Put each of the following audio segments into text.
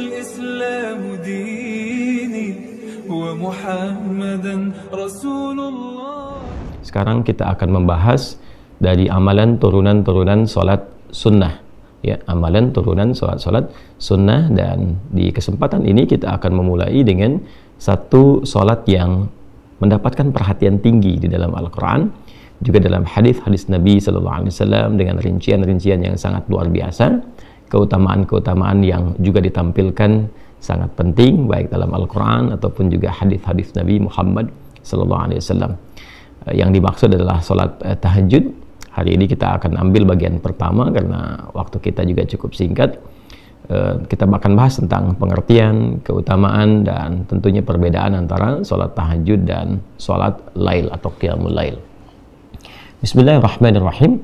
الإسلام ديني ومحمدا رسول الله Sekarang kita akan membahas dari amalan turunan-turunan solat sunnah ya amalan turunan solat-solat sunnah dan di kesempatan ini kita akan memulai dengan satu solat yang mendapatkan perhatian tinggi di dalam Al-Quran juga dalam hadis-hadis Nabi Sallallahu Alaihi Wasallam dengan rincian-rincian yang sangat luar biasa keutamaan-keutamaan yang juga ditampilkan sangat penting baik dalam Al-Quran ataupun juga hadis-hadis Nabi Muhammad Sallallahu Alaihi Wasallam. Eh, yang dimaksud adalah sholat eh, tahajud. Hari ini kita akan ambil bagian pertama karena waktu kita juga cukup singkat. Eh, kita akan bahas tentang pengertian, keutamaan, dan tentunya perbedaan antara sholat tahajud dan sholat lail atau qiyamul lail. Bismillahirrahmanirrahim.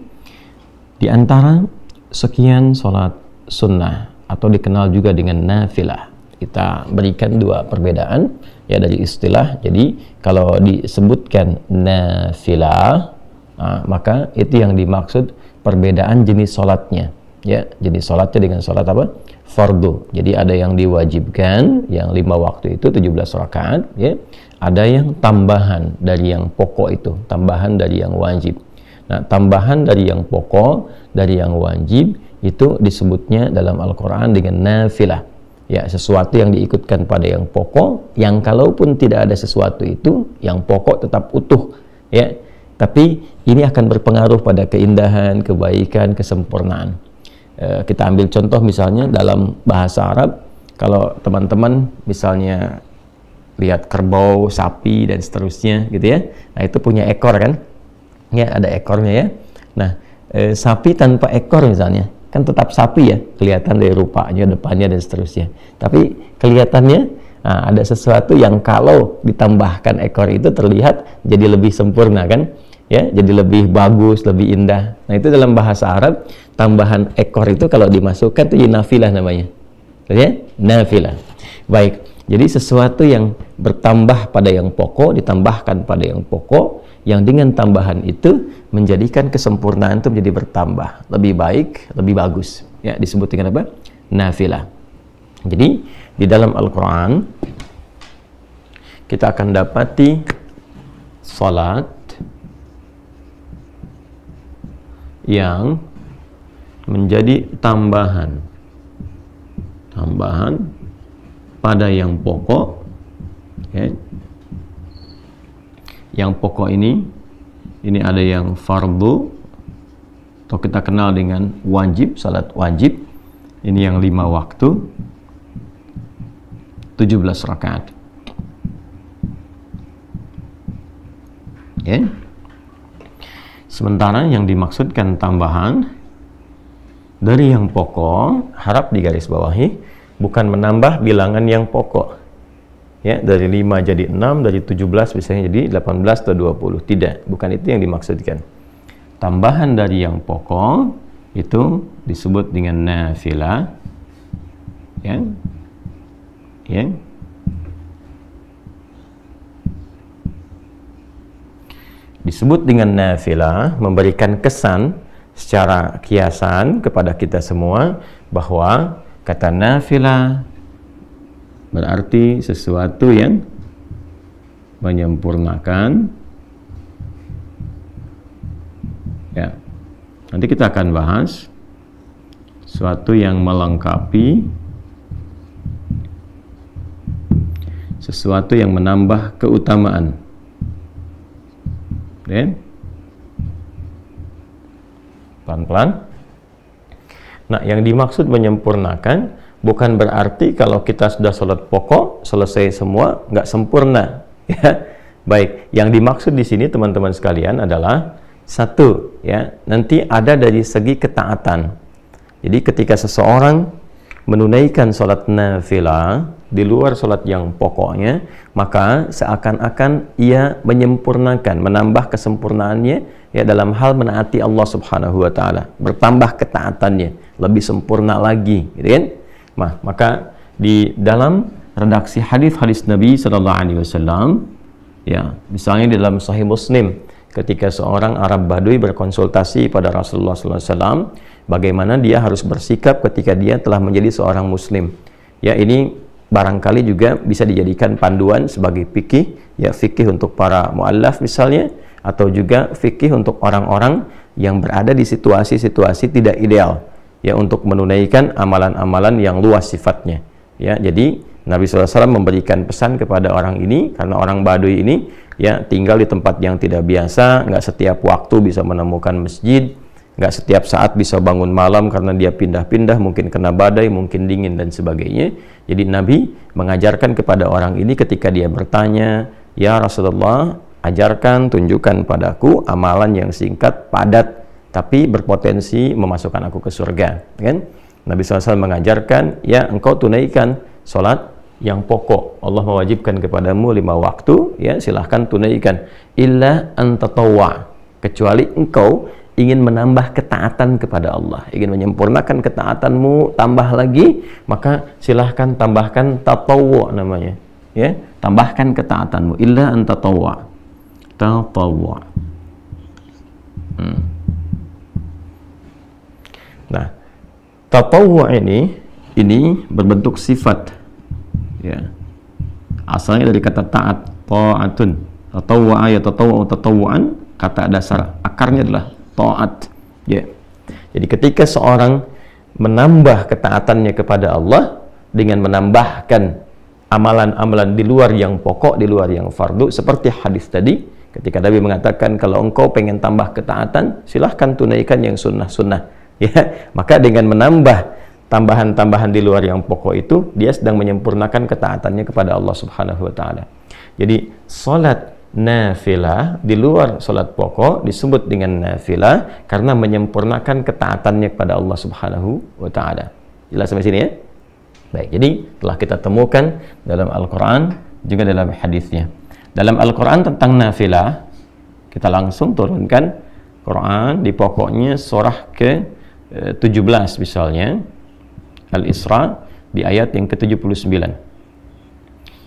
Di antara sekian sholat sunnah atau dikenal juga dengan nafilah kita berikan dua perbedaan ya dari istilah jadi kalau disebutkan nafilah nah, maka itu yang dimaksud perbedaan jenis sholatnya ya jenis sholatnya dengan sholat apa fardu jadi ada yang diwajibkan yang lima waktu itu 17 rakaat ya ada yang tambahan dari yang pokok itu tambahan dari yang wajib nah tambahan dari yang pokok dari yang wajib itu disebutnya dalam Al-Quran dengan nafilah ya sesuatu yang diikutkan pada yang pokok yang kalaupun tidak ada sesuatu itu yang pokok tetap utuh ya tapi ini akan berpengaruh pada keindahan kebaikan kesempurnaan e, kita ambil contoh misalnya dalam bahasa Arab kalau teman-teman misalnya lihat kerbau, sapi dan seterusnya gitu ya. Nah, itu punya ekor kan? Ya, ada ekornya ya. Nah, e, sapi tanpa ekor misalnya kan tetap sapi ya kelihatan dari rupanya depannya dan seterusnya tapi kelihatannya nah, ada sesuatu yang kalau ditambahkan ekor itu terlihat jadi lebih sempurna kan ya jadi lebih bagus lebih indah nah itu dalam bahasa Arab tambahan ekor itu kalau dimasukkan itu nafilah namanya ya nafilah baik jadi sesuatu yang bertambah pada yang pokok ditambahkan pada yang pokok yang dengan tambahan itu menjadikan kesempurnaan itu menjadi bertambah, lebih baik, lebih bagus. Ya, disebut dengan apa? Nafilah. Jadi, di dalam Al-Qur'an kita akan dapati salat yang menjadi tambahan tambahan pada yang pokok okay, ya, yang pokok ini ini ada yang fardu atau kita kenal dengan wajib salat wajib ini yang lima waktu 17 rakaat okay. sementara yang dimaksudkan tambahan dari yang pokok harap digarisbawahi bukan menambah bilangan yang pokok ya dari 5 jadi 6 dari 17 misalnya jadi 18 atau 20 tidak bukan itu yang dimaksudkan tambahan dari yang pokok itu disebut dengan nafilah ya ya disebut dengan nafilah memberikan kesan secara kiasan kepada kita semua bahwa kata nafilah berarti sesuatu yang menyempurnakan ya nanti kita akan bahas sesuatu yang melengkapi sesuatu yang menambah keutamaan dan pelan-pelan nah yang dimaksud menyempurnakan bukan berarti kalau kita sudah sholat pokok selesai semua nggak sempurna ya baik yang dimaksud di sini teman-teman sekalian adalah satu ya nanti ada dari segi ketaatan jadi ketika seseorang menunaikan sholat nafila di luar sholat yang pokoknya maka seakan-akan ia menyempurnakan menambah kesempurnaannya ya dalam hal menaati Allah subhanahu wa ta'ala bertambah ketaatannya lebih sempurna lagi gitu kan Nah, maka di dalam redaksi hadis-hadis Nabi Shallallahu Alaihi Wasallam, ya, misalnya di dalam Sahih Muslim, ketika seorang Arab Badui berkonsultasi pada Rasulullah Alaihi Wasallam, bagaimana dia harus bersikap ketika dia telah menjadi seorang Muslim. Ya, ini barangkali juga bisa dijadikan panduan sebagai fikih, ya fikih untuk para muallaf misalnya, atau juga fikih untuk orang-orang yang berada di situasi-situasi tidak ideal ya untuk menunaikan amalan-amalan yang luas sifatnya ya jadi Nabi SAW memberikan pesan kepada orang ini karena orang Baduy ini ya tinggal di tempat yang tidak biasa nggak setiap waktu bisa menemukan masjid nggak setiap saat bisa bangun malam karena dia pindah-pindah mungkin kena badai mungkin dingin dan sebagainya jadi Nabi mengajarkan kepada orang ini ketika dia bertanya ya Rasulullah ajarkan tunjukkan padaku amalan yang singkat padat tapi berpotensi memasukkan aku ke surga kan Nabi SAW mengajarkan ya engkau tunaikan sholat yang pokok Allah mewajibkan kepadamu lima waktu ya silahkan tunaikan illa antatawa, kecuali engkau ingin menambah ketaatan kepada Allah, ingin menyempurnakan ketaatanmu, tambah lagi, maka silahkan tambahkan tatawa namanya. Ya, tambahkan ketaatanmu illa antatawa, Tatawa. Hmm. Tatawwu ini ini berbentuk sifat. Ya. Asalnya dari kata taat, ta'atun. Tatawwa ya tatawwa tatawwuan kata dasar akarnya adalah taat. Ya. Jadi ketika seorang menambah ketaatannya kepada Allah dengan menambahkan amalan-amalan di luar yang pokok, di luar yang fardu seperti hadis tadi ketika Nabi mengatakan kalau engkau pengen tambah ketaatan silahkan tunaikan yang sunnah-sunnah ya maka dengan menambah tambahan-tambahan di luar yang pokok itu dia sedang menyempurnakan ketaatannya kepada Allah Subhanahu wa taala. Jadi salat nafilah di luar salat pokok disebut dengan nafilah karena menyempurnakan ketaatannya kepada Allah Subhanahu wa taala. Jelas sampai sini ya? Baik, jadi telah kita temukan dalam Al-Qur'an juga dalam hadisnya. Dalam Al-Qur'an tentang nafilah kita langsung turunkan Quran di pokoknya surah ke 17 misalnya Al-Isra di ayat yang ke-79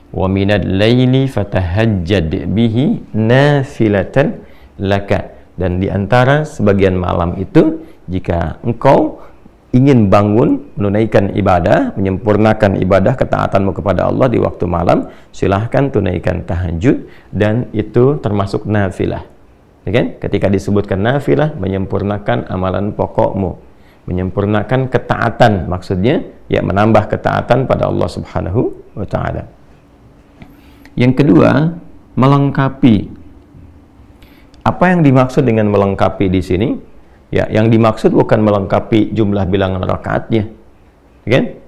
wa minad layli fatahajjad bihi nafilatan laka dan di antara sebagian malam itu jika engkau ingin bangun menunaikan ibadah menyempurnakan ibadah ketaatanmu kepada Allah di waktu malam silahkan tunaikan tahajud dan itu termasuk nafilah ya kan? ketika disebutkan nafilah menyempurnakan amalan pokokmu menyempurnakan ketaatan maksudnya ya menambah ketaatan pada Allah Subhanahu wa taala. Yang kedua, melengkapi. Apa yang dimaksud dengan melengkapi di sini? Ya, yang dimaksud bukan melengkapi jumlah bilangan rakaatnya. Kan?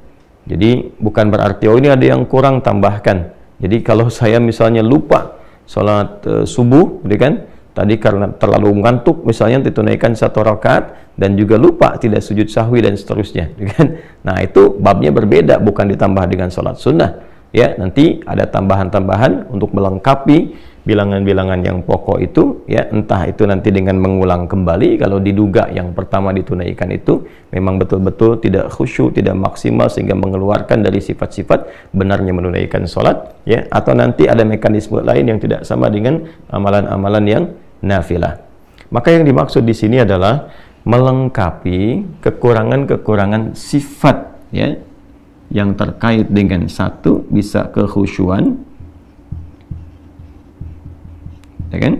Jadi bukan berarti oh ini ada yang kurang tambahkan. Jadi kalau saya misalnya lupa salat uh, eh, subuh, gitu kan? tadi karena terlalu mengantuk misalnya ditunaikan satu rakaat dan juga lupa tidak sujud sahwi dan seterusnya kan nah itu babnya berbeda bukan ditambah dengan sholat sunnah ya nanti ada tambahan-tambahan untuk melengkapi bilangan-bilangan yang pokok itu ya entah itu nanti dengan mengulang kembali kalau diduga yang pertama ditunaikan itu memang betul-betul tidak khusyuk tidak maksimal sehingga mengeluarkan dari sifat-sifat benarnya menunaikan sholat ya atau nanti ada mekanisme lain yang tidak sama dengan amalan-amalan yang nafilah maka yang dimaksud di sini adalah melengkapi kekurangan-kekurangan sifat ya yang terkait dengan satu bisa kekhusyuan ya kan?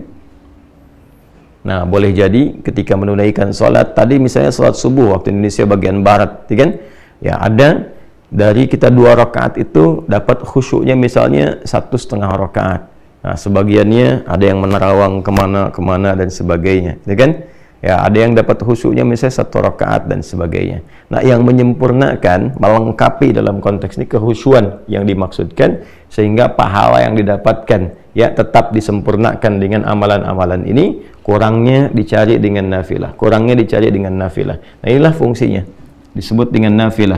Nah, boleh jadi ketika menunaikan sholat tadi misalnya sholat subuh waktu Indonesia bagian barat, ya kan? Ya ada dari kita dua rakaat itu dapat khusyuknya misalnya satu setengah rakaat. Nah, sebagiannya ada yang menerawang kemana-kemana dan sebagainya, ya kan? Ya, ada yang dapat khusyuknya misalnya satu rakaat dan sebagainya. Nah, yang menyempurnakan, melengkapi dalam konteks ini kehusuan yang dimaksudkan sehingga pahala yang didapatkan ya tetap disempurnakan dengan amalan-amalan ini, kurangnya dicari dengan nafilah, kurangnya dicari dengan nafilah. Nah, inilah fungsinya disebut dengan nafilah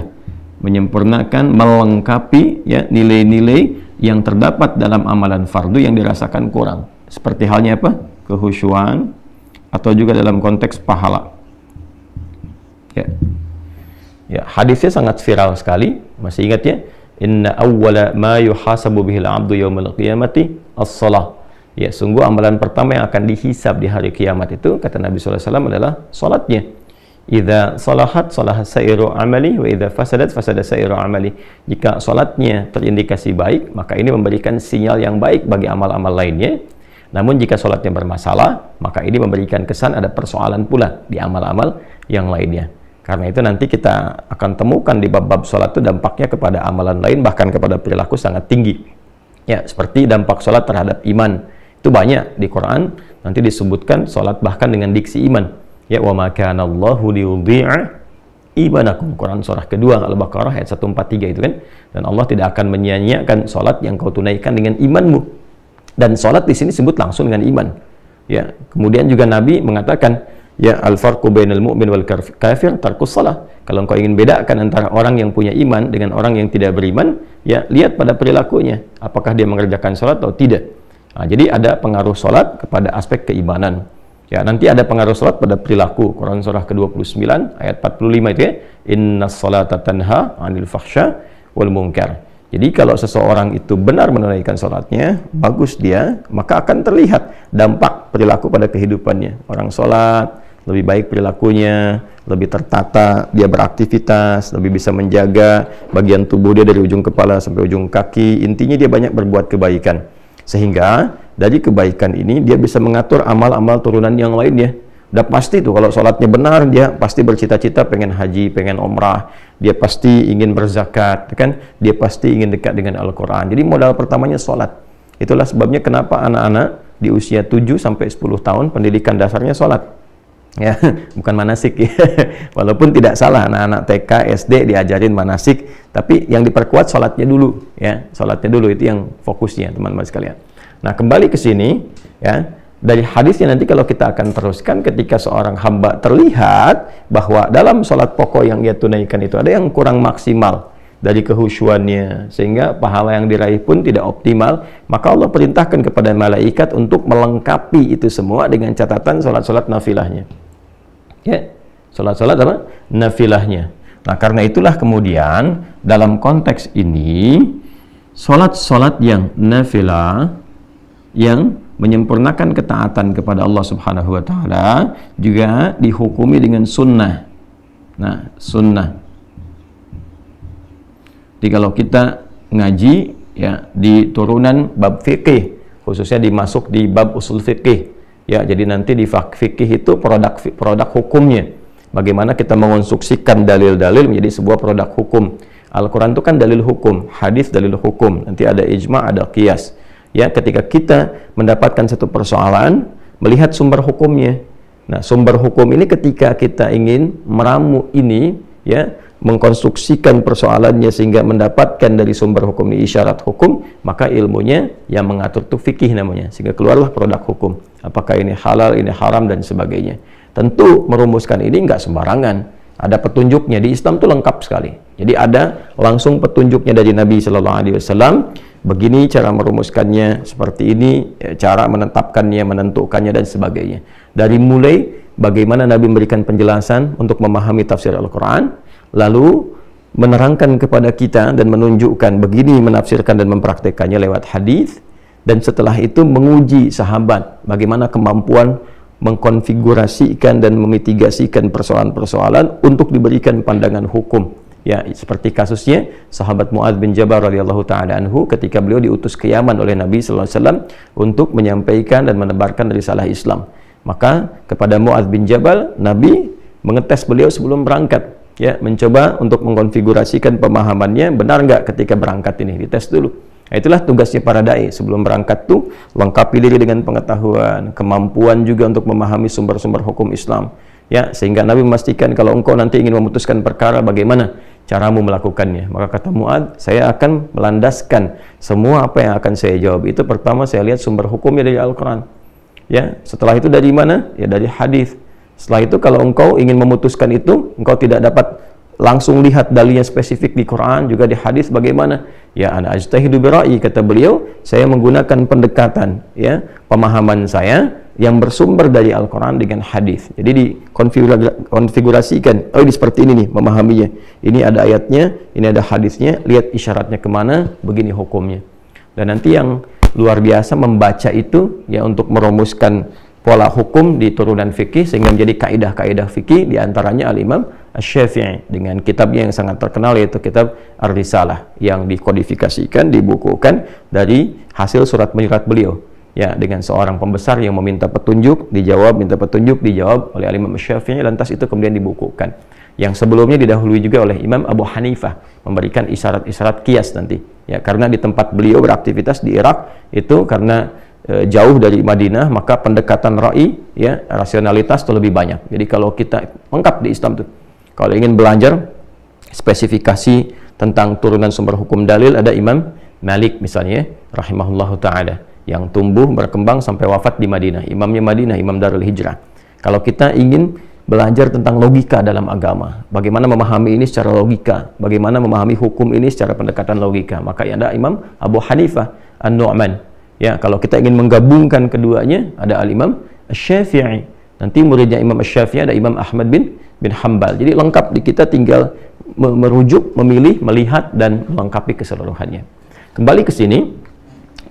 menyempurnakan melengkapi ya nilai-nilai yang terdapat dalam amalan fardu yang dirasakan kurang seperti halnya apa Kehusuan atau juga dalam konteks pahala. Ya. Ya, hadisnya sangat viral sekali. Masih ingat ya? Inna awwala ma yuhasabu bihil abdu yaumil qiyamati as-salah. Ya, sungguh amalan pertama yang akan dihisab di hari kiamat itu kata Nabi SAW adalah salatnya. Idza salahat salah sairu amali wa idza fasadat fasada sairu amali. Jika salatnya terindikasi baik, maka ini memberikan sinyal yang baik bagi amal-amal lainnya namun jika sholatnya bermasalah, maka ini memberikan kesan ada persoalan pula di amal-amal yang lainnya. Karena itu nanti kita akan temukan di bab-bab sholat itu dampaknya kepada amalan lain, bahkan kepada perilaku sangat tinggi. Ya, seperti dampak sholat terhadap iman. Itu banyak di Quran, nanti disebutkan sholat bahkan dengan diksi iman. Ya, wa makanallahu liyudhi'a Quran surah kedua, Al-Baqarah ayat 143 itu kan. Dan Allah tidak akan menyanyiakan nyiakan sholat yang kau tunaikan dengan imanmu dan sholat di sini sebut langsung dengan iman. Ya, kemudian juga Nabi mengatakan, ya al farqu bainal mu'min wal kafir tarkus salah. Kalau engkau ingin bedakan antara orang yang punya iman dengan orang yang tidak beriman, ya lihat pada perilakunya, apakah dia mengerjakan sholat atau tidak. Nah, jadi ada pengaruh sholat kepada aspek keimanan. Ya, nanti ada pengaruh sholat pada perilaku. Quran surah ke-29 ayat 45 itu ya. Inna sholatatanha anil fahsya wal munkar. Jadi kalau seseorang itu benar menunaikan sholatnya, bagus dia, maka akan terlihat dampak perilaku pada kehidupannya. Orang sholat, lebih baik perilakunya, lebih tertata, dia beraktivitas, lebih bisa menjaga bagian tubuh dia dari ujung kepala sampai ujung kaki. Intinya dia banyak berbuat kebaikan. Sehingga dari kebaikan ini dia bisa mengatur amal-amal turunan yang lainnya. Udah pasti tuh kalau sholatnya benar dia pasti bercita-cita pengen haji, pengen umrah dia pasti ingin berzakat, ya kan? Dia pasti ingin dekat dengan Al-Qur'an. Jadi modal pertamanya salat. Itulah sebabnya kenapa anak-anak di usia 7 sampai 10 tahun pendidikan dasarnya salat. Ya, bukan manasik ya. Walaupun tidak salah anak-anak TK, SD diajarin manasik, tapi yang diperkuat salatnya dulu, ya. Salatnya dulu itu yang fokusnya, teman-teman sekalian. Nah, kembali ke sini, ya dari hadisnya nanti kalau kita akan teruskan ketika seorang hamba terlihat bahwa dalam sholat pokok yang ia tunaikan itu ada yang kurang maksimal dari kehusuannya sehingga pahala yang diraih pun tidak optimal maka Allah perintahkan kepada malaikat untuk melengkapi itu semua dengan catatan sholat-sholat nafilahnya ya sholat-sholat apa? nafilahnya nah karena itulah kemudian dalam konteks ini sholat-sholat yang nafilah yang menyempurnakan ketaatan kepada Allah Subhanahu wa taala juga dihukumi dengan sunnah. Nah, sunnah. Jadi kalau kita ngaji ya di turunan bab fikih, khususnya dimasuk di bab usul fikih. Ya, jadi nanti di fikih itu produk produk hukumnya. Bagaimana kita mengonstruksikan dalil-dalil menjadi sebuah produk hukum. Al-Quran itu kan dalil hukum, hadis dalil hukum, nanti ada ijma, ada kias ya ketika kita mendapatkan satu persoalan melihat sumber hukumnya nah sumber hukum ini ketika kita ingin meramu ini ya mengkonstruksikan persoalannya sehingga mendapatkan dari sumber hukum ini isyarat hukum maka ilmunya yang mengatur itu fikih namanya sehingga keluarlah produk hukum apakah ini halal ini haram dan sebagainya tentu merumuskan ini nggak sembarangan ada petunjuknya di Islam itu lengkap sekali. Jadi ada langsung petunjuknya dari Nabi Shallallahu Alaihi Wasallam. Begini cara merumuskannya, seperti ini ya, cara menetapkannya, menentukannya dan sebagainya. Dari mulai bagaimana Nabi memberikan penjelasan untuk memahami tafsir Al-Quran, lalu menerangkan kepada kita dan menunjukkan begini menafsirkan dan mempraktekannya lewat hadis dan setelah itu menguji sahabat bagaimana kemampuan mengkonfigurasikan dan memitigasikan persoalan-persoalan untuk diberikan pandangan hukum. Ya, seperti kasusnya sahabat Muadz bin Jabal radhiyallahu taala anhu ketika beliau diutus ke Yaman oleh Nabi sallallahu alaihi wasallam untuk menyampaikan dan menebarkan risalah Islam. Maka kepada Muadz bin Jabal Nabi mengetes beliau sebelum berangkat ya mencoba untuk mengkonfigurasikan pemahamannya benar enggak ketika berangkat ini dites dulu Nah, itulah tugasnya para dai. Sebelum berangkat tuh lengkapi diri dengan pengetahuan, kemampuan juga untuk memahami sumber-sumber hukum Islam. Ya, sehingga Nabi memastikan kalau engkau nanti ingin memutuskan perkara bagaimana caramu melakukannya. Maka kata Muad, saya akan melandaskan semua apa yang akan saya jawab. Itu pertama saya lihat sumber hukumnya dari Al-Qur'an. Ya, setelah itu dari mana? Ya dari hadis. Setelah itu kalau engkau ingin memutuskan itu, engkau tidak dapat langsung lihat dalilnya spesifik di Quran juga di hadis bagaimana ya ana ajtahidu bira'i kata beliau saya menggunakan pendekatan ya pemahaman saya yang bersumber dari Al-Quran dengan hadis. Jadi dikonfigurasikan, oh ini seperti ini nih memahaminya. Ini ada ayatnya, ini ada hadisnya, lihat isyaratnya kemana, begini hukumnya. Dan nanti yang luar biasa membaca itu ya untuk merumuskan pola hukum di turunan fikih sehingga menjadi kaidah-kaidah fikih diantaranya Al Imam Chefnya syafii dengan kitabnya yang sangat terkenal yaitu kitab Ar-Risalah yang dikodifikasikan, dibukukan dari hasil surat menyurat beliau ya dengan seorang pembesar yang meminta petunjuk dijawab minta petunjuk dijawab oleh Imam Syafi'i lantas itu kemudian dibukukan yang sebelumnya didahului juga oleh Imam Abu Hanifah memberikan isyarat-isyarat kias nanti ya karena di tempat beliau beraktivitas di Irak itu karena e, jauh dari Madinah maka pendekatan ra'i ya rasionalitas itu lebih banyak jadi kalau kita lengkap di Islam itu kalau ingin belajar spesifikasi tentang turunan sumber hukum dalil ada Imam Malik misalnya rahimahullah taala yang tumbuh berkembang sampai wafat di Madinah. Imamnya Madinah, Imam Darul Hijrah. Kalau kita ingin belajar tentang logika dalam agama, bagaimana memahami ini secara logika, bagaimana memahami hukum ini secara pendekatan logika, maka ada Imam Abu Hanifah An-Nu'man. Ya, kalau kita ingin menggabungkan keduanya, ada Al-Imam Asy-Syafi'i. Nanti muridnya Imam Asy-Syafi'i ada Imam Ahmad bin bin Hambal. Jadi lengkap di kita tinggal merujuk, memilih, melihat dan melengkapi keseluruhannya. Kembali ke sini,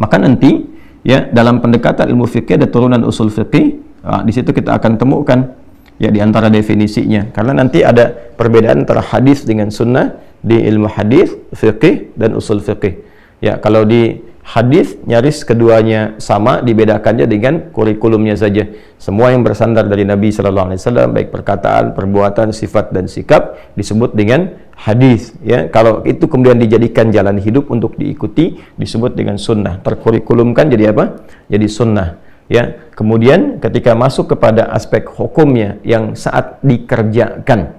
maka nanti ya dalam pendekatan ilmu fikih ada turunan usul fikih. Nah, di situ kita akan temukan ya di antara definisinya karena nanti ada perbedaan antara hadis dengan sunnah di ilmu hadis, fikih dan usul fikih. Ya, kalau di hadis nyaris keduanya sama dibedakannya dengan kurikulumnya saja semua yang bersandar dari Nabi Shallallahu Alaihi Wasallam baik perkataan perbuatan sifat dan sikap disebut dengan hadis ya kalau itu kemudian dijadikan jalan hidup untuk diikuti disebut dengan sunnah terkurikulumkan jadi apa jadi sunnah ya kemudian ketika masuk kepada aspek hukumnya yang saat dikerjakan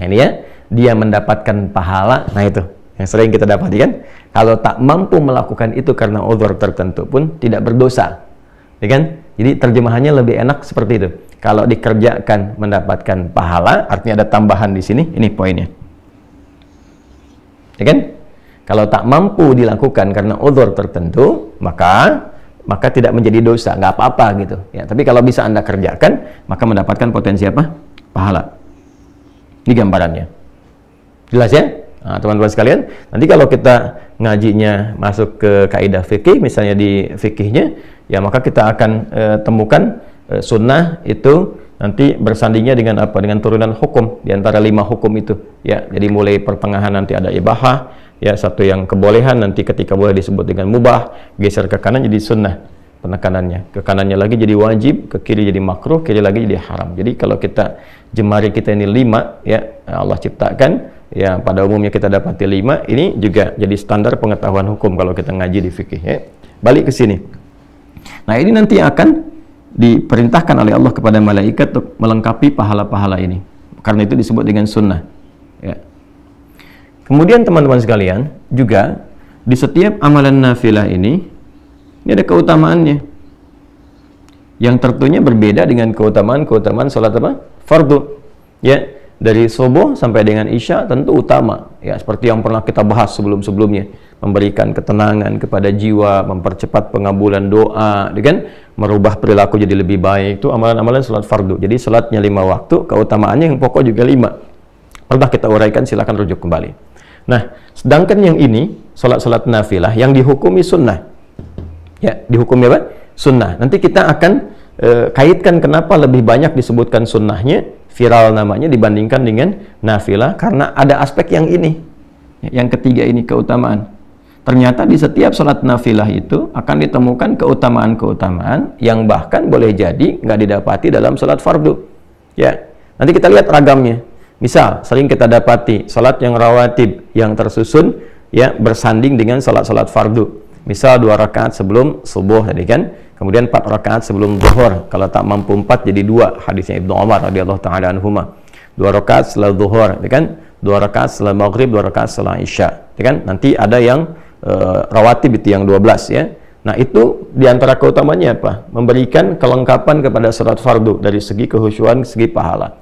nah ini ya dia mendapatkan pahala nah itu yang sering kita dapatkan. Kalau tak mampu melakukan itu karena odor tertentu pun tidak berdosa. Ya kan? Jadi terjemahannya lebih enak seperti itu. Kalau dikerjakan mendapatkan pahala, artinya ada tambahan di sini. Ini poinnya. Ya kan? Kalau tak mampu dilakukan karena odor tertentu, maka maka tidak menjadi dosa, nggak apa-apa gitu. Ya, tapi kalau bisa Anda kerjakan, maka mendapatkan potensi apa? Pahala. Ini gambarannya. Jelas ya? Nah, teman-teman sekalian, nanti kalau kita ngajinya masuk ke kaidah fikih, misalnya di fikihnya, ya maka kita akan e, temukan e, sunnah itu nanti bersandingnya dengan apa? Dengan turunan hukum di antara lima hukum itu. Ya, jadi mulai pertengahan nanti ada ibahah, ya satu yang kebolehan nanti ketika boleh disebut dengan mubah, geser ke kanan jadi sunnah penekanannya. Ke kanannya lagi jadi wajib, ke kiri jadi makruh, kiri lagi jadi haram. Jadi kalau kita jemari kita ini lima, ya Allah ciptakan ya pada umumnya kita dapati lima ini juga jadi standar pengetahuan hukum kalau kita ngaji di fikih ya. balik ke sini nah ini nanti akan diperintahkan oleh Allah kepada malaikat untuk melengkapi pahala-pahala ini karena itu disebut dengan sunnah ya. kemudian teman-teman sekalian juga di setiap amalan nafilah ini ini ada keutamaannya yang tentunya berbeda dengan keutamaan-keutamaan sholat apa? fardu ya dari subuh sampai dengan isya tentu utama ya seperti yang pernah kita bahas sebelum-sebelumnya memberikan ketenangan kepada jiwa mempercepat pengabulan doa dengan ya merubah perilaku jadi lebih baik itu amalan-amalan salat fardu jadi salatnya lima waktu keutamaannya yang pokok juga lima pernah kita uraikan silahkan rujuk kembali nah sedangkan yang ini salat-salat nafilah yang dihukumi sunnah ya dihukumi apa sunnah nanti kita akan eh, kaitkan kenapa lebih banyak disebutkan sunnahnya viral namanya dibandingkan dengan nafilah karena ada aspek yang ini yang ketiga ini keutamaan ternyata di setiap sholat nafilah itu akan ditemukan keutamaan-keutamaan yang bahkan boleh jadi nggak didapati dalam sholat fardu ya nanti kita lihat ragamnya misal sering kita dapati sholat yang rawatib yang tersusun ya bersanding dengan sholat-sholat fardu misal dua rakaat sebelum subuh tadi kan kemudian empat rakaat sebelum zuhur kalau tak mampu empat jadi dua hadisnya Ibnu Umar radhiyallahu taala anhuma dua rakaat setelah zuhur ya kan dua rakaat setelah maghrib dua rakaat setelah isya ya kan nanti ada yang uh, eh, rawatib itu yang 12 ya nah itu diantara keutamanya apa memberikan kelengkapan kepada sholat fardu dari segi kehusuan, segi pahala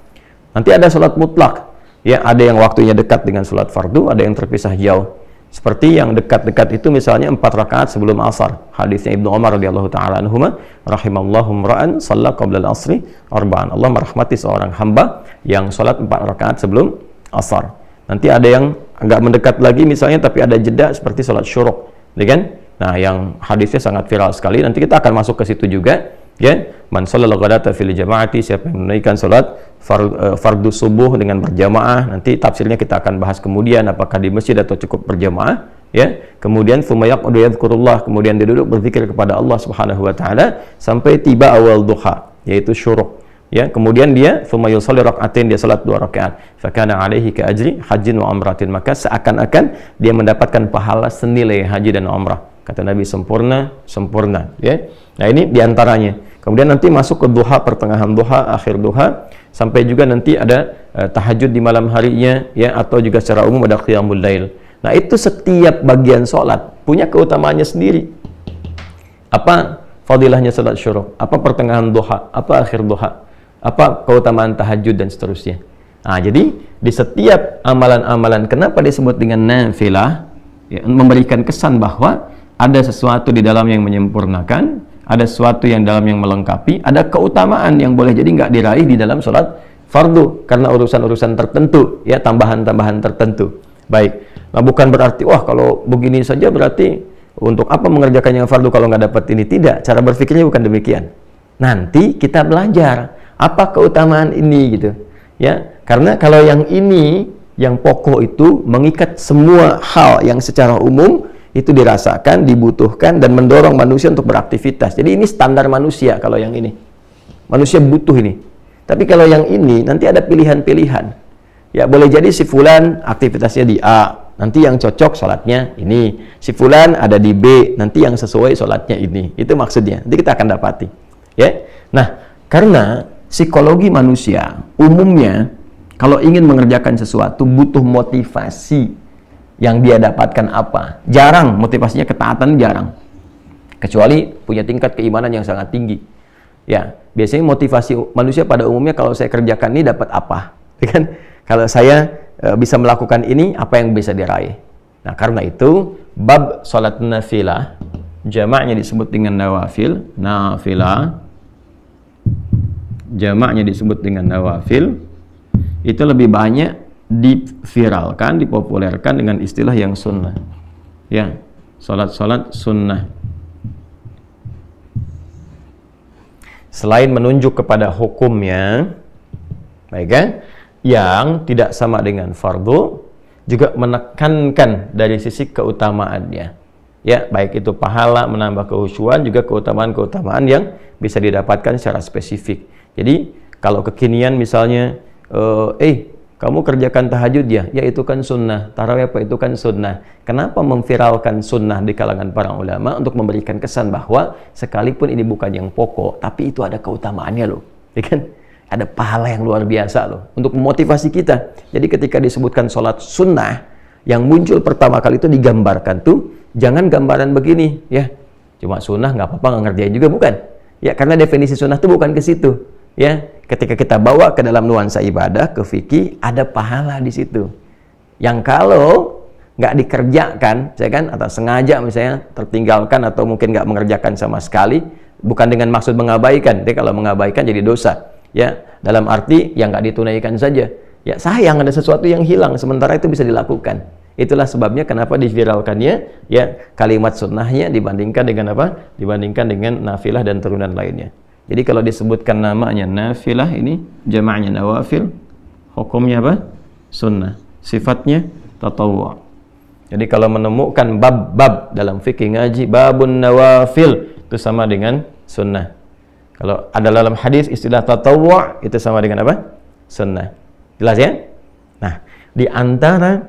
nanti ada sholat mutlak ya ada yang waktunya dekat dengan sholat fardu ada yang terpisah jauh seperti yang dekat-dekat itu misalnya empat rakaat sebelum asar. Hadisnya Ibnu Umar radhiyallahu taala anhuma, rahimallahu mra'an salat qabla al-asri arba'an. Allah merahmati seorang hamba yang sholat empat rakaat sebelum asar. Nanti ada yang agak mendekat lagi misalnya tapi ada jeda seperti sholat syuruk gitu kan? Nah, yang hadisnya sangat viral sekali. Nanti kita akan masuk ke situ juga ya man sholal ghadata fil jama'ati siapa yang menunaikan salat far, eh, fardu subuh dengan berjamaah nanti tafsirnya kita akan bahas kemudian apakah di masjid atau cukup berjamaah ya kemudian sumayak yadhkurullah kemudian dia duduk berzikir kepada Allah Subhanahu wa taala sampai tiba awal duha yaitu syuruq ya kemudian dia summa yusalli rakaatin dia salat dua rakaat kana alaihi ka ajri hajjin wa umratin maka seakan-akan dia mendapatkan pahala senilai haji dan umrah Kata Nabi sempurna, sempurna. Ya. Nah ini diantaranya. Kemudian nanti masuk ke duha, pertengahan duha, akhir duha, sampai juga nanti ada uh, tahajud di malam harinya, ya atau juga secara umum ada qiyamul lail. Nah itu setiap bagian sholat punya keutamaannya sendiri. Apa fadilahnya sholat syuruh? Apa pertengahan duha? Apa akhir duha? Apa keutamaan tahajud dan seterusnya? Nah, jadi di setiap amalan-amalan kenapa disebut dengan nafilah ya, memberikan kesan bahwa ada sesuatu di dalam yang menyempurnakan, ada sesuatu yang dalam yang melengkapi, ada keutamaan yang boleh jadi nggak diraih di dalam sholat fardu karena urusan-urusan tertentu, ya tambahan-tambahan tertentu. Baik. Nah, bukan berarti wah kalau begini saja berarti untuk apa mengerjakan yang fardu kalau nggak dapat ini tidak. Cara berpikirnya bukan demikian. Nanti kita belajar apa keutamaan ini gitu, ya. Karena kalau yang ini yang pokok itu mengikat semua hal yang secara umum itu dirasakan, dibutuhkan dan mendorong manusia untuk beraktivitas. Jadi ini standar manusia kalau yang ini. Manusia butuh ini. Tapi kalau yang ini nanti ada pilihan-pilihan. Ya boleh jadi si fulan aktivitasnya di A, nanti yang cocok sholatnya ini. Si fulan ada di B, nanti yang sesuai sholatnya ini. Itu maksudnya. Nanti kita akan dapati. Ya. Nah, karena psikologi manusia umumnya kalau ingin mengerjakan sesuatu butuh motivasi yang dia dapatkan apa. Jarang motivasinya ketaatan jarang. Kecuali punya tingkat keimanan yang sangat tinggi. Ya, biasanya motivasi manusia pada umumnya kalau saya kerjakan ini dapat apa? Ya kan kalau saya e, bisa melakukan ini apa yang bisa diraih? Nah, karena itu bab salat nafilah jamaknya disebut dengan nawafil, nafilah jamaknya disebut dengan nawafil itu lebih banyak diviralkan, dipopulerkan dengan istilah yang sunnah. Ya, salat-salat sunnah. Selain menunjuk kepada hukumnya, baik kan, yang tidak sama dengan fardu, juga menekankan dari sisi keutamaannya. Ya, baik itu pahala menambah kehusuan juga keutamaan-keutamaan yang bisa didapatkan secara spesifik. Jadi, kalau kekinian misalnya eh, eh kamu kerjakan tahajud ya, ya itu kan sunnah. Tarawih apa itu kan sunnah. Kenapa memviralkan sunnah di kalangan para ulama untuk memberikan kesan bahwa sekalipun ini bukan yang pokok, tapi itu ada keutamaannya loh. Ya kan? Ada pahala yang luar biasa loh untuk memotivasi kita. Jadi ketika disebutkan sholat sunnah, yang muncul pertama kali itu digambarkan tuh, jangan gambaran begini ya. Cuma sunnah nggak apa-apa nggak ngerjain juga bukan? Ya karena definisi sunnah itu bukan ke situ ya ketika kita bawa ke dalam nuansa ibadah ke fikih ada pahala di situ yang kalau nggak dikerjakan saya kan atau sengaja misalnya tertinggalkan atau mungkin nggak mengerjakan sama sekali bukan dengan maksud mengabaikan tapi kalau mengabaikan jadi dosa ya dalam arti yang nggak ditunaikan saja ya sayang ada sesuatu yang hilang sementara itu bisa dilakukan Itulah sebabnya kenapa diviralkannya ya kalimat sunnahnya dibandingkan dengan apa? Dibandingkan dengan nafilah dan turunan lainnya. Jadi kalau disebutkan namanya nafilah ini jamaknya nawafil, hukumnya apa? Sunnah. Sifatnya tatawwu. Jadi kalau menemukan bab-bab dalam fikih ngaji babun nawafil itu sama dengan sunnah. Kalau ada dalam hadis istilah tatawwu itu sama dengan apa? Sunnah. Jelas ya? Nah, di antara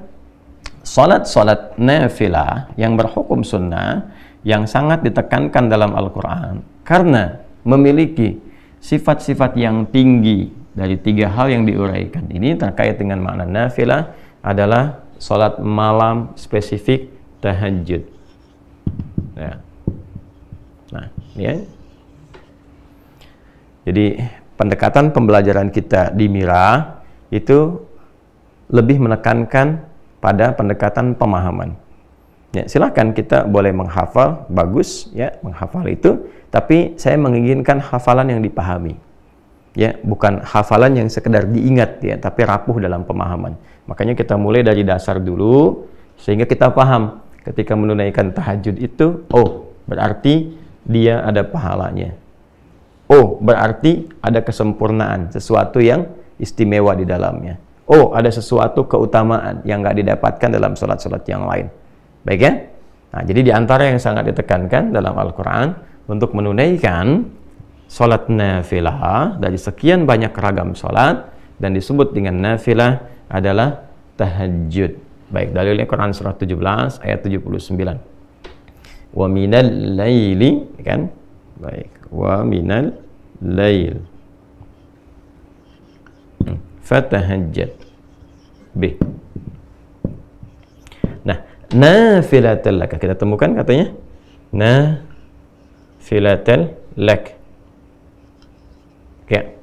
salat-salat nafilah yang berhukum sunnah yang sangat ditekankan dalam Al-Qur'an karena memiliki sifat-sifat yang tinggi dari tiga hal yang diuraikan. Ini terkait dengan makna nafilah adalah sholat malam spesifik tahajud. Ya. Nah, ya. Jadi pendekatan pembelajaran kita di Mira itu lebih menekankan pada pendekatan pemahaman. Ya, silahkan kita boleh menghafal, bagus ya, menghafal itu, tapi saya menginginkan hafalan yang dipahami. Ya, bukan hafalan yang sekedar diingat ya, tapi rapuh dalam pemahaman. Makanya kita mulai dari dasar dulu sehingga kita paham ketika menunaikan tahajud itu, oh, berarti dia ada pahalanya. Oh, berarti ada kesempurnaan, sesuatu yang istimewa di dalamnya. Oh, ada sesuatu keutamaan yang nggak didapatkan dalam sholat-sholat yang lain. Baik ya? Nah, jadi di antara yang sangat ditekankan dalam Al-Quran untuk menunaikan sholat nafilah dari sekian banyak ragam sholat dan disebut dengan nafilah adalah tahajud. Baik, dalilnya Quran surah 17 ayat 79. Wa minal laili kan? Baik, wa minal lail. Hmm, fatahajjad. B. Nafilatul lak. Kita temukan katanya nafilatul lak. Ya.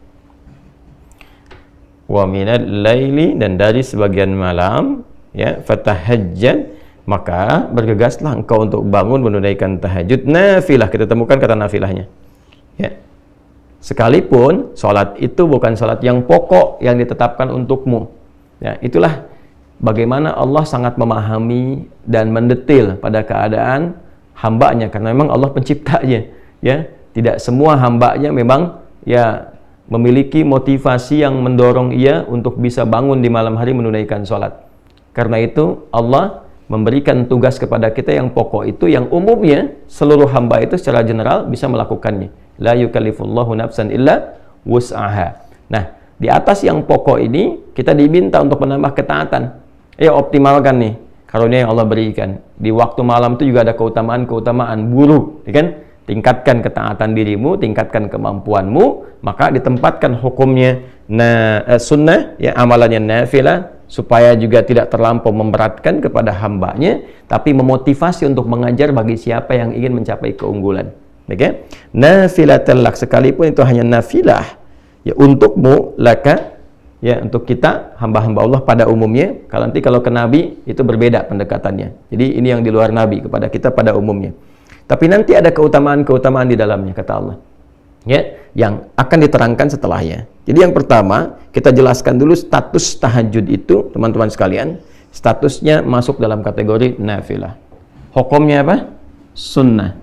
Wa minal laili dan dari sebagian malam ya fatahajjan maka bergegaslah engkau untuk bangun menunaikan tahajud nafilah kita temukan kata nafilahnya ya sekalipun sholat itu bukan sholat yang pokok yang ditetapkan untukmu ya itulah bagaimana Allah sangat memahami dan mendetil pada keadaan hambanya karena memang Allah penciptanya ya tidak semua hambanya memang ya memiliki motivasi yang mendorong ia untuk bisa bangun di malam hari menunaikan sholat karena itu Allah memberikan tugas kepada kita yang pokok itu yang umumnya seluruh hamba itu secara general bisa melakukannya la yukallifullahu nafsan illa wus'aha nah di atas yang pokok ini kita diminta untuk menambah ketaatan eh optimalkan nih karunia yang Allah berikan. Di waktu malam itu juga ada keutamaan-keutamaan buruk, ya kan? Tingkatkan ketaatan dirimu, tingkatkan kemampuanmu, maka ditempatkan hukumnya nah, eh, sunnah, ya amalannya nafilah, supaya juga tidak terlampau memberatkan kepada hambanya, tapi memotivasi untuk mengajar bagi siapa yang ingin mencapai keunggulan. Oke? Okay? Ya? Nafilah telak sekalipun itu hanya nafilah, ya untukmu laka ya untuk kita hamba-hamba Allah pada umumnya kalau nanti kalau ke nabi itu berbeda pendekatannya jadi ini yang di luar nabi kepada kita pada umumnya tapi nanti ada keutamaan-keutamaan di dalamnya kata Allah ya yang akan diterangkan setelahnya jadi yang pertama kita jelaskan dulu status tahajud itu teman-teman sekalian statusnya masuk dalam kategori nafilah hukumnya apa sunnah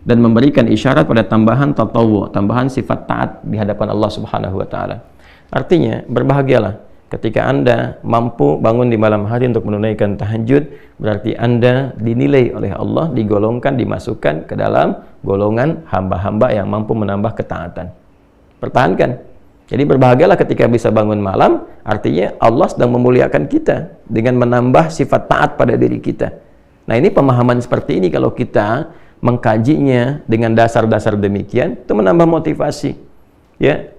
dan memberikan isyarat pada tambahan tatawu tambahan sifat taat di hadapan Allah Subhanahu wa taala Artinya, berbahagialah ketika Anda mampu bangun di malam hari untuk menunaikan tahajud, berarti Anda dinilai oleh Allah, digolongkan, dimasukkan ke dalam golongan hamba-hamba yang mampu menambah ketaatan. Pertahankan. Jadi berbahagialah ketika bisa bangun malam, artinya Allah sedang memuliakan kita dengan menambah sifat taat pada diri kita. Nah ini pemahaman seperti ini kalau kita mengkajinya dengan dasar-dasar demikian, itu menambah motivasi. Ya,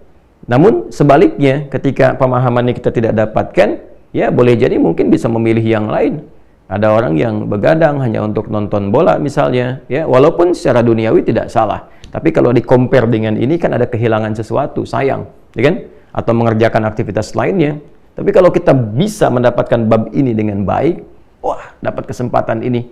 namun sebaliknya ketika pemahamannya kita tidak dapatkan, ya boleh jadi mungkin bisa memilih yang lain. Ada orang yang begadang hanya untuk nonton bola misalnya, ya walaupun secara duniawi tidak salah. Tapi kalau di dengan ini kan ada kehilangan sesuatu, sayang, ya kan? Atau mengerjakan aktivitas lainnya. Tapi kalau kita bisa mendapatkan bab ini dengan baik, wah dapat kesempatan ini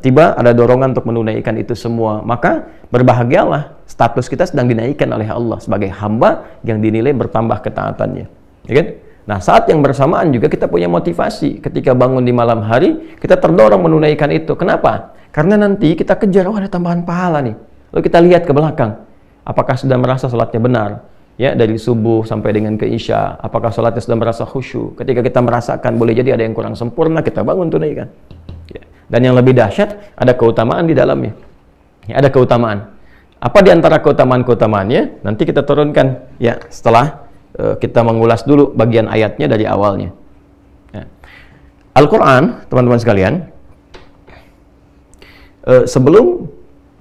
Tiba ada dorongan untuk menunaikan itu semua. Maka berbahagialah status kita sedang dinaikkan oleh Allah sebagai hamba yang dinilai bertambah ketaatannya. Ya kan? Nah, saat yang bersamaan juga kita punya motivasi ketika bangun di malam hari, kita terdorong menunaikan itu. Kenapa? Karena nanti kita kejar, oh ada tambahan pahala nih. Lalu kita lihat ke belakang, apakah sudah merasa sholatnya benar? Ya, dari subuh sampai dengan ke isya, apakah sholatnya sudah merasa khusyuk? Ketika kita merasakan, boleh jadi ada yang kurang sempurna, kita bangun tunaikan. Dan yang lebih dahsyat, ada keutamaan di dalamnya. Ya, ada keutamaan. Apa di antara keutamaan-keutamaannya? Nanti kita turunkan ya setelah uh, kita mengulas dulu bagian ayatnya dari awalnya. Ya. Al-Quran, teman-teman sekalian, uh, sebelum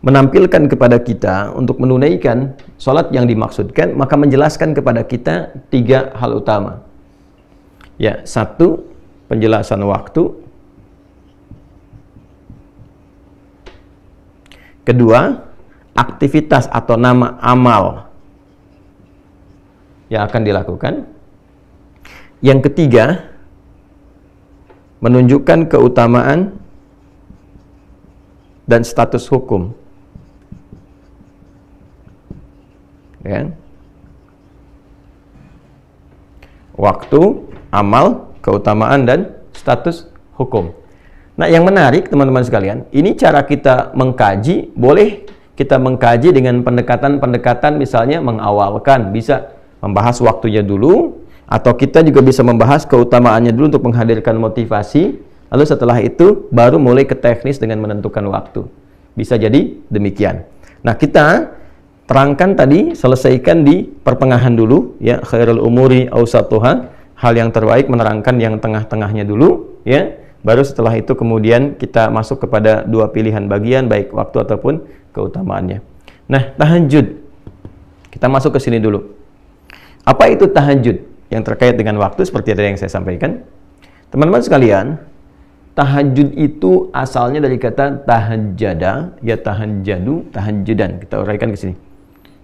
menampilkan kepada kita untuk menunaikan sholat yang dimaksudkan, maka menjelaskan kepada kita tiga hal utama. Ya, satu, penjelasan waktu, Kedua, aktivitas atau nama amal yang akan dilakukan. Yang ketiga, menunjukkan keutamaan dan status hukum. Ya. Waktu, amal, keutamaan dan status hukum. Nah, yang menarik teman-teman sekalian, ini cara kita mengkaji, boleh kita mengkaji dengan pendekatan-pendekatan misalnya mengawalkan, bisa membahas waktunya dulu, atau kita juga bisa membahas keutamaannya dulu untuk menghadirkan motivasi, lalu setelah itu baru mulai ke teknis dengan menentukan waktu. Bisa jadi demikian. Nah, kita terangkan tadi, selesaikan di perpengahan dulu, ya, khairul umuri ausatuha, hal yang terbaik menerangkan yang tengah-tengahnya dulu, ya Baru setelah itu kemudian kita masuk kepada dua pilihan bagian baik waktu ataupun keutamaannya. Nah, tahajud. Kita masuk ke sini dulu. Apa itu tahajud yang terkait dengan waktu seperti tadi yang saya sampaikan? Teman-teman sekalian, tahajud itu asalnya dari kata tahajjada, ya tahajjadu, tahajjudan. Kita uraikan ke sini.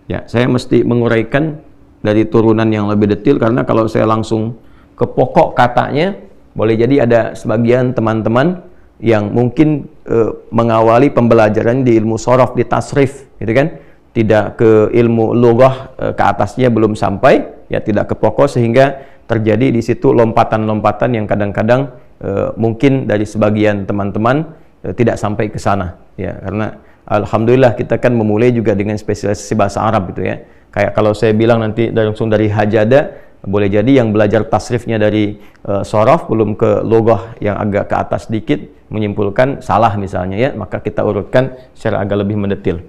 Ya, saya mesti menguraikan dari turunan yang lebih detail karena kalau saya langsung ke pokok katanya boleh jadi ada sebagian teman-teman yang mungkin e, mengawali pembelajaran di ilmu sorof, di tasrif, gitu kan? Tidak ke ilmu logah e, eh, ke atasnya belum sampai, ya tidak ke pokok sehingga terjadi di situ lompatan-lompatan yang kadang-kadang e, mungkin dari sebagian teman-teman e, tidak sampai ke sana, ya karena Alhamdulillah kita kan memulai juga dengan spesialisasi bahasa Arab gitu ya. Kayak kalau saya bilang nanti langsung dari Hajada boleh jadi yang belajar tasrifnya dari uh, sorof belum ke logoh yang agak ke atas sedikit menyimpulkan salah misalnya ya, maka kita urutkan secara agak lebih mendetil.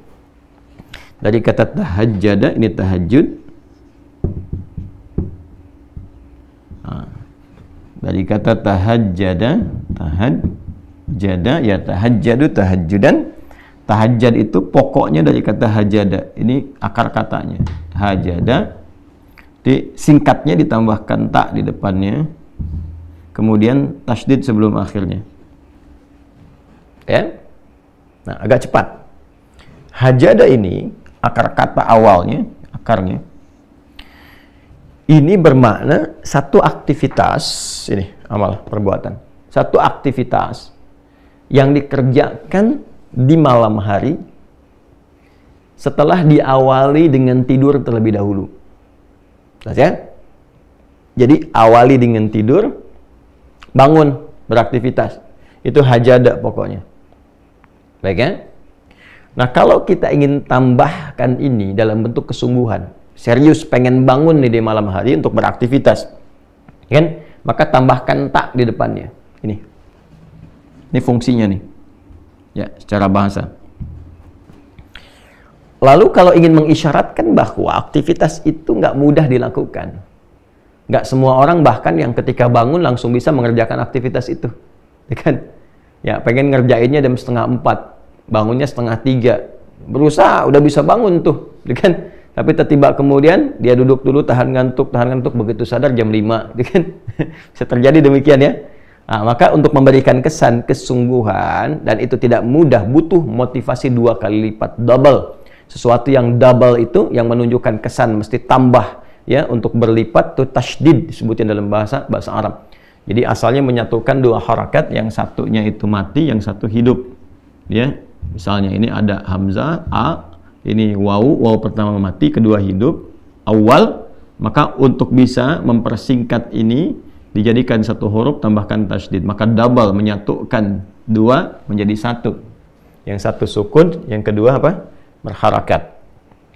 Dari kata tahajjada ini tahajud. Ah. dari kata tahajjada, tahajjada ya tahajjadu tahajjudan tahajjad itu pokoknya dari kata hajada ini akar katanya hajada di, singkatnya ditambahkan tak di depannya. Kemudian tasdid sebelum akhirnya. Ya. Nah, agak cepat. Hajada ini akar kata awalnya, akarnya ini bermakna satu aktivitas ini amal perbuatan. Satu aktivitas yang dikerjakan di malam hari setelah diawali dengan tidur terlebih dahulu ya. Jadi awali dengan tidur, bangun, beraktivitas. Itu hajada pokoknya. Baik ya? Nah, kalau kita ingin tambahkan ini dalam bentuk kesungguhan, serius pengen bangun nih di malam hari untuk beraktivitas, kan? Maka tambahkan tak di depannya. Ini. Ini fungsinya nih. Ya, secara bahasa. Lalu kalau ingin mengisyaratkan bahwa aktivitas itu nggak mudah dilakukan. Nggak semua orang bahkan yang ketika bangun langsung bisa mengerjakan aktivitas itu. Ya kan? Ya, pengen ngerjainnya jam setengah empat, bangunnya setengah tiga. Berusaha, udah bisa bangun tuh. Ya kan? Tapi tiba kemudian dia duduk dulu tahan ngantuk, tahan ngantuk begitu sadar jam lima, Ya kan? Bisa terjadi demikian ya. Nah, maka untuk memberikan kesan kesungguhan dan itu tidak mudah butuh motivasi dua kali lipat double sesuatu yang double itu yang menunjukkan kesan mesti tambah ya untuk berlipat tuh tasdid disebutin dalam bahasa bahasa Arab. Jadi asalnya menyatukan dua harakat yang satunya itu mati yang satu hidup. Ya. Misalnya ini ada hamzah a ini wau wau pertama mati kedua hidup awal maka untuk bisa mempersingkat ini dijadikan satu huruf tambahkan tasdid maka double menyatukan dua menjadi satu yang satu sukun yang kedua apa berharakat.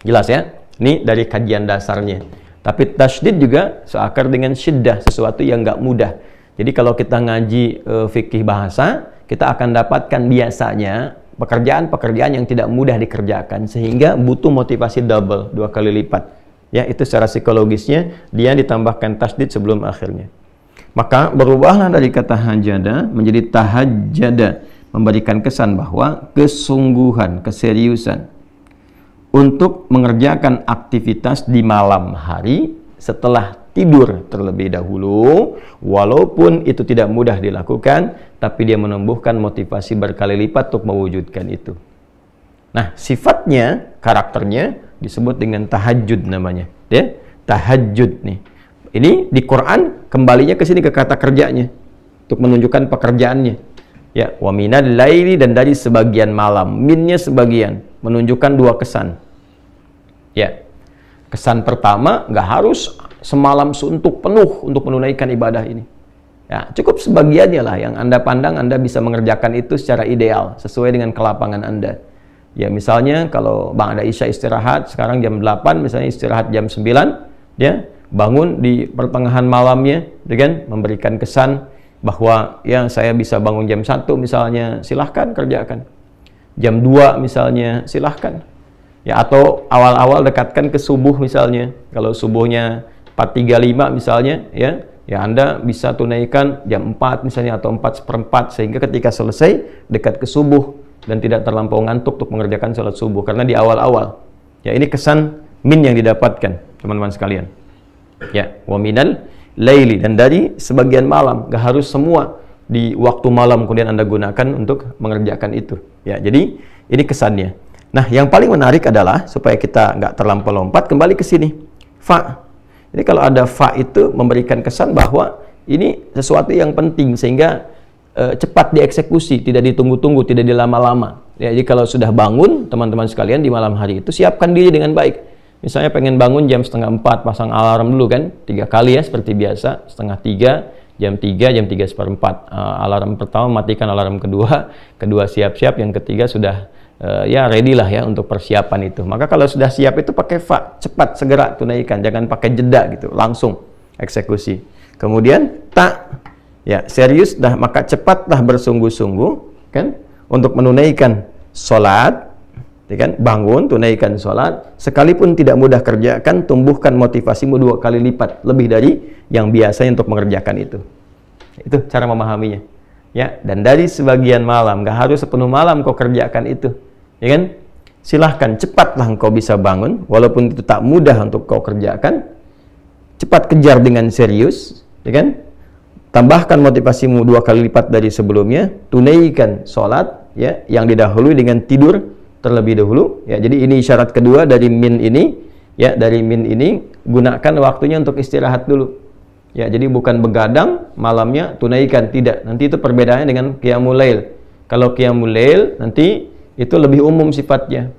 Jelas ya? Ini dari kajian dasarnya. Tapi tasdid juga seakar dengan syiddah, sesuatu yang nggak mudah. Jadi kalau kita ngaji e, eh, fikih bahasa, kita akan dapatkan biasanya pekerjaan-pekerjaan yang tidak mudah dikerjakan sehingga butuh motivasi double, dua kali lipat ya itu secara psikologisnya dia ditambahkan tasdid sebelum akhirnya maka berubahlah dari kata hajada menjadi tahajjada memberikan kesan bahwa kesungguhan keseriusan untuk mengerjakan aktivitas di malam hari setelah tidur terlebih dahulu walaupun itu tidak mudah dilakukan tapi dia menumbuhkan motivasi berkali lipat untuk mewujudkan itu nah sifatnya karakternya disebut dengan tahajud namanya ya tahajud nih ini di Quran kembalinya ke sini ke kata kerjanya untuk menunjukkan pekerjaannya ya wamina laili dan dari sebagian malam minnya sebagian menunjukkan dua kesan Ya. Kesan pertama nggak harus semalam suntuk penuh untuk menunaikan ibadah ini. Ya, cukup sebagiannya lah yang Anda pandang Anda bisa mengerjakan itu secara ideal sesuai dengan kelapangan Anda. Ya, misalnya kalau Bang ada Isya istirahat sekarang jam 8, misalnya istirahat jam 9, ya, bangun di pertengahan malamnya dengan ya memberikan kesan bahwa ya saya bisa bangun jam 1 misalnya, silahkan kerjakan. Jam 2 misalnya, silahkan ya atau awal-awal dekatkan ke subuh misalnya kalau subuhnya 435 misalnya ya ya Anda bisa tunaikan jam 4 misalnya atau 4 seperempat sehingga ketika selesai dekat ke subuh dan tidak terlampau ngantuk untuk mengerjakan sholat subuh karena di awal-awal ya ini kesan min yang didapatkan teman-teman sekalian ya waminal laili dan dari sebagian malam gak harus semua di waktu malam kemudian Anda gunakan untuk mengerjakan itu ya jadi ini kesannya Nah, yang paling menarik adalah supaya kita nggak terlampau lompat kembali ke sini. Fa. Jadi kalau ada fa itu memberikan kesan bahwa ini sesuatu yang penting sehingga e, cepat dieksekusi, tidak ditunggu-tunggu, tidak dilama-lama. Ya, jadi kalau sudah bangun, teman-teman sekalian di malam hari itu siapkan diri dengan baik. Misalnya pengen bangun jam setengah empat, pasang alarm dulu kan, tiga kali ya seperti biasa, setengah tiga, jam tiga jam tiga seperempat. Eh, alarm pertama matikan alarm kedua, kedua siap-siap, yang ketiga sudah uh, ya ready lah ya untuk persiapan itu. Maka kalau sudah siap itu pakai fa, cepat, segera tunaikan, jangan pakai jeda gitu, langsung eksekusi. Kemudian tak, ya serius dah, maka cepatlah bersungguh-sungguh, kan, untuk menunaikan sholat, ya kan, bangun, tunaikan sholat, sekalipun tidak mudah kerjakan, tumbuhkan motivasimu dua kali lipat, lebih dari yang biasanya untuk mengerjakan itu. Itu cara memahaminya ya dan dari sebagian malam gak harus sepenuh malam kau kerjakan itu ya kan silahkan cepatlah engkau bisa bangun walaupun itu tak mudah untuk kau kerjakan cepat kejar dengan serius ya kan tambahkan motivasimu dua kali lipat dari sebelumnya tunaikan sholat ya yang didahului dengan tidur terlebih dahulu ya jadi ini syarat kedua dari min ini ya dari min ini gunakan waktunya untuk istirahat dulu Ya, jadi bukan begadang malamnya tunaikan tidak. Nanti itu perbedaannya dengan qiyamul lail. Kalau qiyamul lail nanti itu lebih umum sifatnya.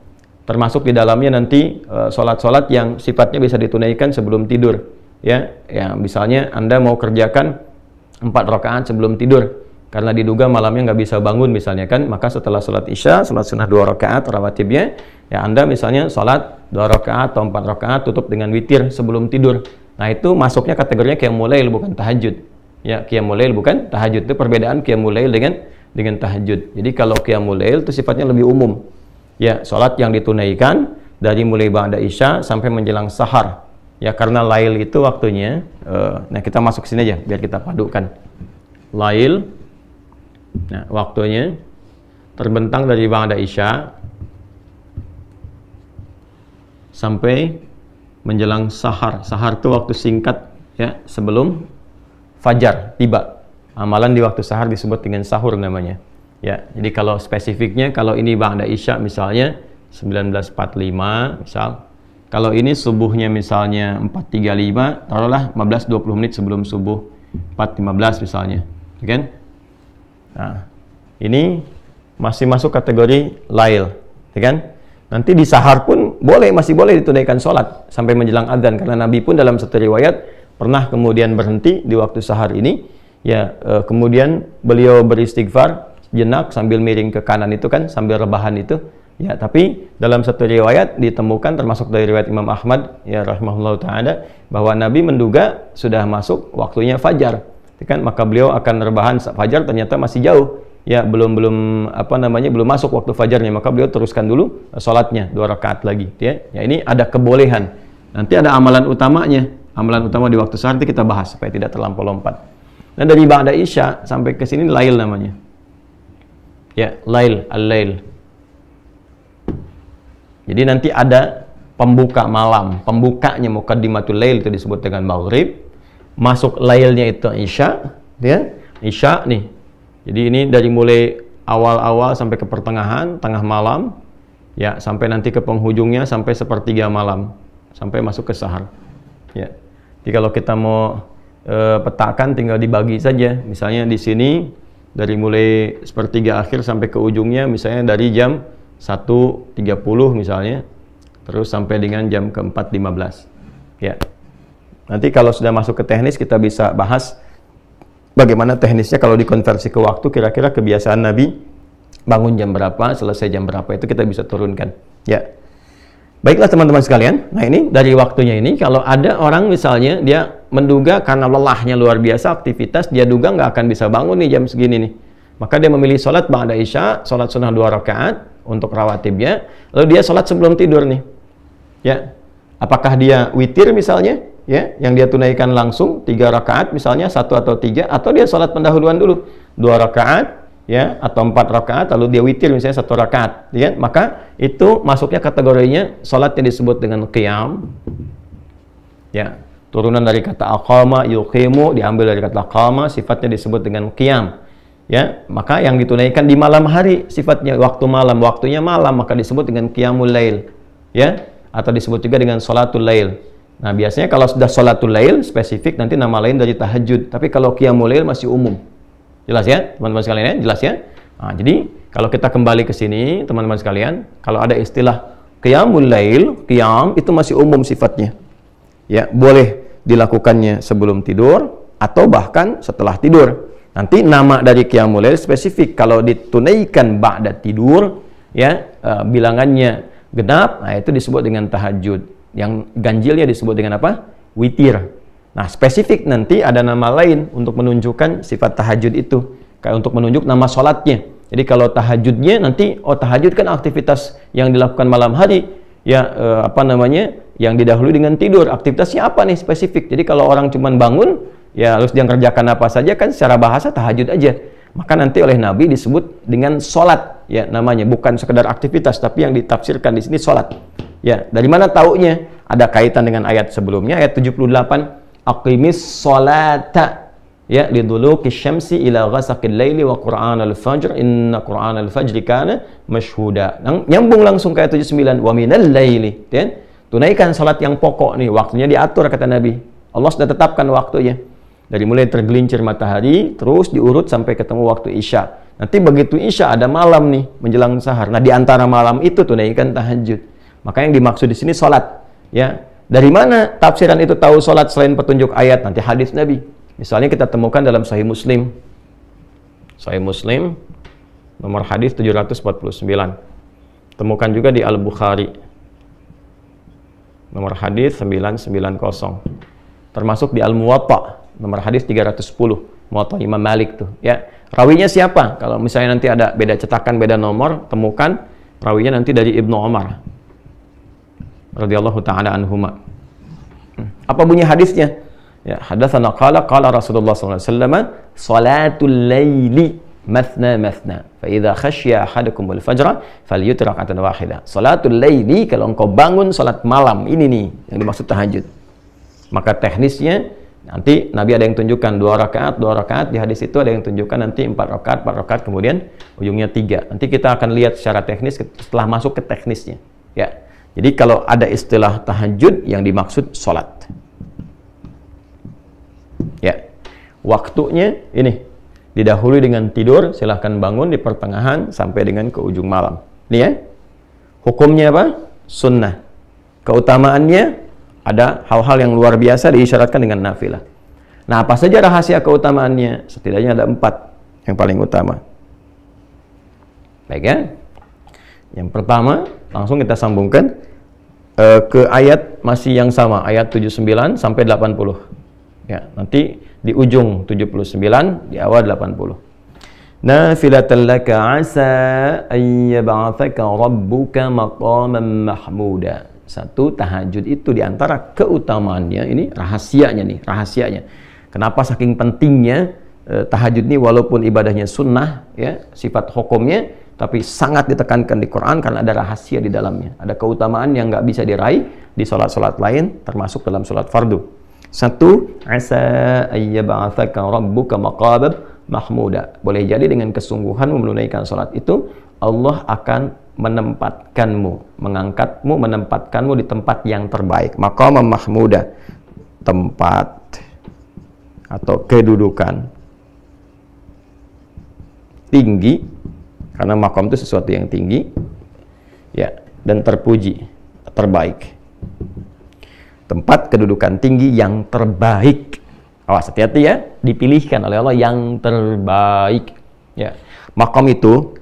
Termasuk di dalamnya nanti e, salat-salat yang sifatnya bisa ditunaikan sebelum tidur. Ya, ya misalnya Anda mau kerjakan empat rakaat sebelum tidur karena diduga malamnya nggak bisa bangun misalnya kan maka setelah sholat isya sholat sunnah dua rakaat rawatibnya ya anda misalnya sholat dua rakaat atau empat rakaat tutup dengan witir sebelum tidur Nah, itu masuknya kategorinya kayak mulai bukan tahajud. Ya, kayak lail bukan tahajud. Itu perbedaan kayak lail dengan dengan tahajud. Jadi kalau kayak lail itu sifatnya lebih umum. Ya, salat yang ditunaikan dari mulai ba'da isya sampai menjelang sahar. Ya, karena lail itu waktunya eh, nah kita masuk sini aja biar kita padukan. Lail nah waktunya terbentang dari ba'da isya sampai menjelang sahar. Sahar itu waktu singkat ya sebelum fajar tiba. Amalan di waktu sahar disebut dengan sahur namanya. Ya, jadi kalau spesifiknya kalau ini bang ba'da isya misalnya 19.45 misal. Kalau ini subuhnya misalnya 4.35, taruhlah 15-20 menit sebelum subuh 4.15 misalnya. Ya kan? Nah, ini masih masuk kategori lail, ya kan? Nanti di sahar pun boleh, masih boleh ditunaikan sholat sampai menjelang adzan. Karena Nabi pun dalam satu riwayat pernah kemudian berhenti di waktu sahar ini. Ya, e, kemudian beliau beristighfar jenak sambil miring ke kanan itu kan, sambil rebahan itu. Ya, tapi dalam satu riwayat ditemukan termasuk dari riwayat Imam Ahmad ya rahimahullah taala bahwa Nabi menduga sudah masuk waktunya fajar. Kan maka beliau akan rebahan fajar ternyata masih jauh ya belum belum apa namanya belum masuk waktu fajarnya maka beliau teruskan dulu eh, sholatnya dua rakaat lagi ya. ya ini ada kebolehan nanti ada amalan utamanya amalan utama di waktu sahur kita bahas supaya tidak terlampau lompat dan dari ba'da isya sampai ke sini lail namanya ya lail al-lail jadi nanti ada pembuka malam pembukanya mukaddimatul lail itu disebut dengan maghrib masuk lailnya itu isya ya isya nih jadi ini dari mulai awal-awal sampai ke pertengahan, tengah malam, ya sampai nanti ke penghujungnya sampai sepertiga malam, sampai masuk ke sahar. Ya. Jadi kalau kita mau e, petakan tinggal dibagi saja. Misalnya di sini dari mulai sepertiga akhir sampai ke ujungnya misalnya dari jam 1.30 misalnya terus sampai dengan jam ke-4.15. Ya. Nanti kalau sudah masuk ke teknis kita bisa bahas bagaimana teknisnya kalau dikonversi ke waktu kira-kira kebiasaan Nabi bangun jam berapa, selesai jam berapa itu kita bisa turunkan. Ya. Baiklah teman-teman sekalian. Nah, ini dari waktunya ini kalau ada orang misalnya dia menduga karena lelahnya luar biasa aktivitas dia duga nggak akan bisa bangun nih jam segini nih. Maka dia memilih sholat ba'da isya, sholat sunnah dua rakaat untuk rawatibnya. Lalu dia sholat sebelum tidur nih. Ya. Apakah dia witir misalnya? ya yang dia tunaikan langsung tiga rakaat misalnya satu atau tiga atau dia sholat pendahuluan dulu dua rakaat ya atau empat rakaat lalu dia witir misalnya satu rakaat ya maka itu masuknya kategorinya sholat yang disebut dengan qiyam ya turunan dari kata akhama yukhimu diambil dari kata akhama sifatnya disebut dengan qiyam ya maka yang ditunaikan di malam hari sifatnya waktu malam waktunya malam maka disebut dengan qiyamul lail ya atau disebut juga dengan sholatul lail Nah, biasanya kalau sudah sholatul lail spesifik nanti nama lain dari tahajud. Tapi kalau qiyamul lail masih umum. Jelas ya, teman-teman sekalian ya? Jelas ya? Nah, jadi kalau kita kembali ke sini, teman-teman sekalian, kalau ada istilah qiyamul lail, qiyam itu masih umum sifatnya. Ya, boleh dilakukannya sebelum tidur atau bahkan setelah tidur. Nanti nama dari qiyamul lail spesifik kalau ditunaikan ba'da tidur ya uh, bilangannya genap, nah itu disebut dengan tahajud yang ganjilnya disebut dengan apa? Witir. Nah, spesifik nanti ada nama lain untuk menunjukkan sifat tahajud itu. Kayak untuk menunjuk nama sholatnya. Jadi kalau tahajudnya nanti, oh tahajud kan aktivitas yang dilakukan malam hari. Ya, eh, apa namanya, yang didahului dengan tidur. Aktivitasnya apa nih spesifik? Jadi kalau orang cuma bangun, ya harus dia kerjakan apa saja kan secara bahasa tahajud aja. Maka nanti oleh Nabi disebut dengan sholat ya namanya. Bukan sekedar aktivitas, tapi yang ditafsirkan di sini sholat. Ya, dari mana taunya? Ada kaitan dengan ayat sebelumnya ayat 78 aqimis salata ya liduluki syamsi ila ghasaqil laili wa qur'anal fajr inna qur'anal fajri kana mashhuda. Nyambung langsung ke ayat 79 wa minal laili, ya. Tunaikan salat yang pokok nih, waktunya diatur kata Nabi. Allah sudah tetapkan waktunya. Dari mulai tergelincir matahari, terus diurut sampai ketemu waktu Isya. Nanti begitu Isya ada malam nih, menjelang sahar. Nah, di antara malam itu tunaikan tahajud. Maka yang dimaksud di sini solat, ya. Dari mana tafsiran itu tahu solat selain petunjuk ayat nanti hadis Nabi? Misalnya kita temukan dalam Sahih Muslim. Sahih Muslim nomor hadis 749. Temukan juga di Al-Bukhari nomor hadis 990. Termasuk di Al-Muwatta nomor hadis 310. Muwatta Imam Malik tuh ya rawinya siapa kalau misalnya nanti ada beda cetakan beda nomor temukan rawinya nanti dari Ibnu Omar radhiyallahu taala anhuma. Apa bunyi hadisnya? Ya, hadatsana qala qala Rasulullah sallallahu alaihi wasallam salatul laili mathna mathna fa idza khasya ahadukum al fajra falyutraq atan wahida salatul laili kalau engkau bangun salat malam ini nih yang dimaksud tahajud maka teknisnya nanti Nabi ada yang tunjukkan dua rakaat dua rakaat di hadis itu ada yang tunjukkan nanti empat rakaat empat rakaat kemudian ujungnya tiga nanti kita akan lihat secara teknis setelah masuk ke teknisnya ya jadi kalau ada istilah tahajud yang dimaksud sholat. Ya. Waktunya ini. Didahului dengan tidur, silahkan bangun di pertengahan sampai dengan ke ujung malam. Ini ya. Hukumnya apa? Sunnah. Keutamaannya ada hal-hal yang luar biasa diisyaratkan dengan nafilah. Nah, apa saja rahasia keutamaannya? Setidaknya ada empat yang paling utama. Baik ya? Yang pertama, langsung kita sambungkan uh, ke ayat masih yang sama, ayat 79 sampai 80. Ya, nanti di ujung 79, di awal 80. Nafilatan laka asa an yab'athaka rabbuka maqaman mahmuda. Satu, tahajud itu diantara keutamaannya, ini rahasianya nih, rahasianya. Kenapa saking pentingnya eh, tahajud ini walaupun ibadahnya sunnah, ya sifat hukumnya, tapi sangat ditekankan di Quran karena ada rahasia di dalamnya. Ada keutamaan yang nggak bisa diraih di sholat-sholat lain, termasuk dalam sholat fardu. Satu, asa ayyab'athaka rabbuka maqabab mahmuda. Boleh jadi dengan kesungguhan menunaikan sholat itu, Allah akan menempatkanmu, mengangkatmu, menempatkanmu di tempat yang terbaik. Maqam mahmuda, tempat atau kedudukan tinggi karena makom itu sesuatu yang tinggi ya dan terpuji terbaik tempat kedudukan tinggi yang terbaik awas hati-hati ya dipilihkan oleh Allah yang terbaik ya makom itu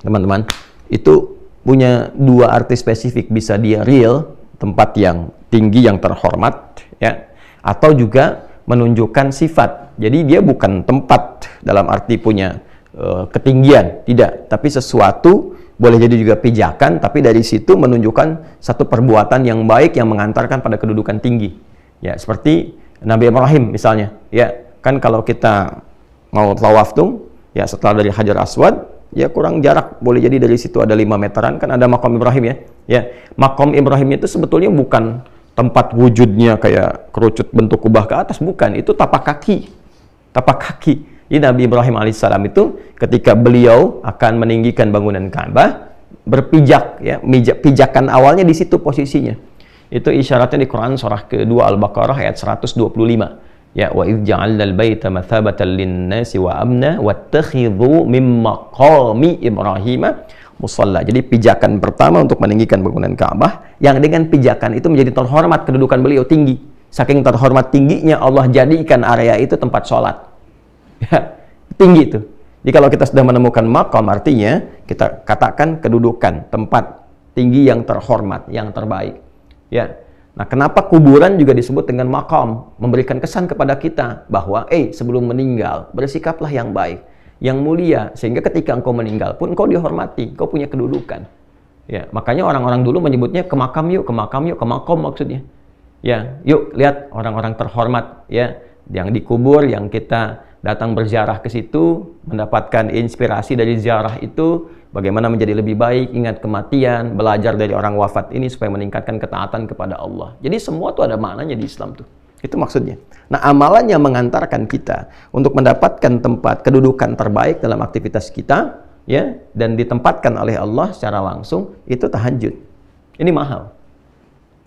teman-teman itu punya dua arti spesifik bisa dia real tempat yang tinggi yang terhormat ya atau juga menunjukkan sifat jadi dia bukan tempat dalam arti punya Eh, ketinggian, tidak, tapi sesuatu boleh jadi juga pijakan, tapi dari situ menunjukkan satu perbuatan yang baik yang mengantarkan pada kedudukan tinggi. Ya, seperti Nabi Ibrahim misalnya. Ya, kan kalau kita mau tawaf tuh, ya setelah dari Hajar Aswad, ya kurang jarak. Boleh jadi dari situ ada lima meteran, kan ada makom Ibrahim ya. Ya, makom Ibrahim itu sebetulnya bukan tempat wujudnya kayak kerucut bentuk kubah ke atas, bukan. Itu tapak kaki. Tapak kaki jadi Nabi Ibrahim alaihissalam itu ketika beliau akan meninggikan bangunan Ka'bah berpijak ya, pijak, pijakan awalnya di situ posisinya. Itu isyaratnya di Quran surah ke kedua Al-Baqarah ayat 125. Ya wa idh ja'alnal baita mathabatan lin-nasi wa amna wattakhidhu min maqami Ibrahim musalla. Jadi pijakan pertama untuk meninggikan bangunan Ka'bah yang dengan pijakan itu menjadi terhormat kedudukan beliau tinggi. Saking terhormat tingginya Allah jadikan area itu tempat sholat. Ya, tinggi itu Jadi kalau kita sudah menemukan makom artinya kita katakan kedudukan, tempat tinggi yang terhormat, yang terbaik. Ya. Nah, kenapa kuburan juga disebut dengan makom? Memberikan kesan kepada kita bahwa eh sebelum meninggal bersikaplah yang baik, yang mulia sehingga ketika engkau meninggal pun engkau dihormati, engkau punya kedudukan. Ya, makanya orang-orang dulu menyebutnya ke makam yuk, ke makam yuk, ke makom maksudnya. Ya, yuk lihat orang-orang terhormat ya yang dikubur yang kita datang berziarah ke situ, mendapatkan inspirasi dari ziarah itu, bagaimana menjadi lebih baik, ingat kematian, belajar dari orang wafat ini supaya meningkatkan ketaatan kepada Allah. Jadi semua itu ada maknanya di Islam tuh. Itu maksudnya. Nah, amalannya mengantarkan kita untuk mendapatkan tempat kedudukan terbaik dalam aktivitas kita, ya, dan ditempatkan oleh Allah secara langsung itu tahajud. Ini mahal.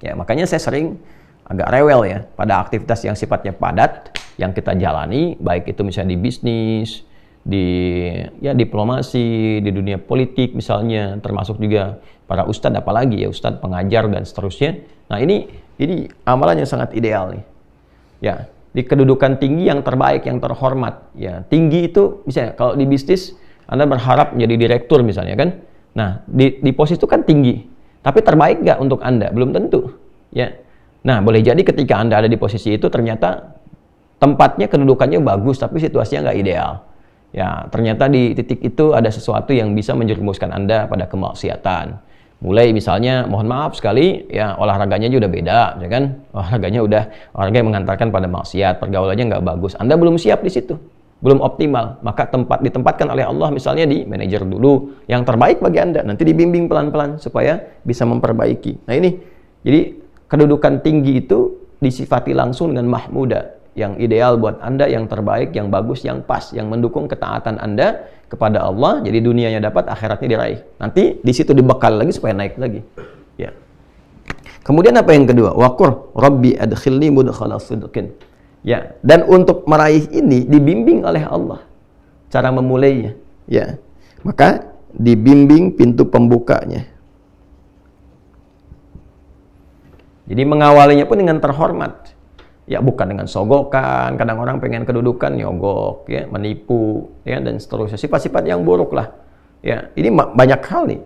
Ya, makanya saya sering agak rewel ya pada aktivitas yang sifatnya padat yang kita jalani, baik itu misalnya di bisnis, di ya diplomasi, di dunia politik misalnya, termasuk juga para ustadz apalagi ya ustadz pengajar dan seterusnya. Nah ini ini amalannya sangat ideal nih. Ya di kedudukan tinggi yang terbaik yang terhormat. Ya tinggi itu misalnya kalau di bisnis Anda berharap menjadi direktur misalnya kan. Nah di, di posisi itu kan tinggi, tapi terbaik nggak untuk Anda belum tentu. Ya. Nah boleh jadi ketika Anda ada di posisi itu ternyata tempatnya kedudukannya bagus tapi situasinya nggak ideal. Ya, ternyata di titik itu ada sesuatu yang bisa menjerumuskan Anda pada kemaksiatan. Mulai misalnya, mohon maaf sekali, ya olahraganya juga udah beda, ya kan? Olahraganya udah olahraga yang mengantarkan pada maksiat, pergaulannya nggak bagus. Anda belum siap di situ, belum optimal. Maka tempat ditempatkan oleh Allah misalnya di manajer dulu yang terbaik bagi Anda. Nanti dibimbing pelan-pelan supaya bisa memperbaiki. Nah ini, jadi kedudukan tinggi itu disifati langsung dengan mahmuda yang ideal buat Anda, yang terbaik, yang bagus, yang pas, yang mendukung ketaatan Anda kepada Allah. Jadi dunianya dapat, akhiratnya diraih. Nanti di situ dibekal lagi supaya naik lagi. Ya. Kemudian apa yang kedua? Wakur Robbi adkhilni mudkhala Ya, dan untuk meraih ini dibimbing oleh Allah cara memulainya. Ya. Maka dibimbing pintu pembukanya. Jadi mengawalinya pun dengan terhormat ya bukan dengan sogokan kadang orang pengen kedudukan nyogok ya menipu ya dan seterusnya sifat-sifat yang buruk lah ya ini banyak hal nih.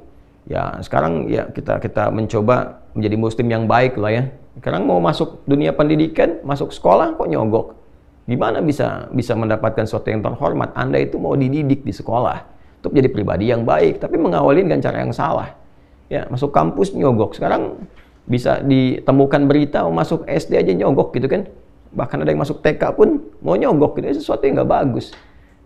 ya sekarang ya kita kita mencoba menjadi muslim yang baik lah ya sekarang mau masuk dunia pendidikan masuk sekolah kok nyogok gimana bisa bisa mendapatkan sesuatu yang terhormat anda itu mau dididik di sekolah untuk jadi pribadi yang baik tapi mengawali dengan cara yang salah ya masuk kampus nyogok sekarang bisa ditemukan berita mau oh, masuk SD aja nyogok gitu kan bahkan ada yang masuk TK pun mau nyogok gitu itu ya, sesuatu yang nggak bagus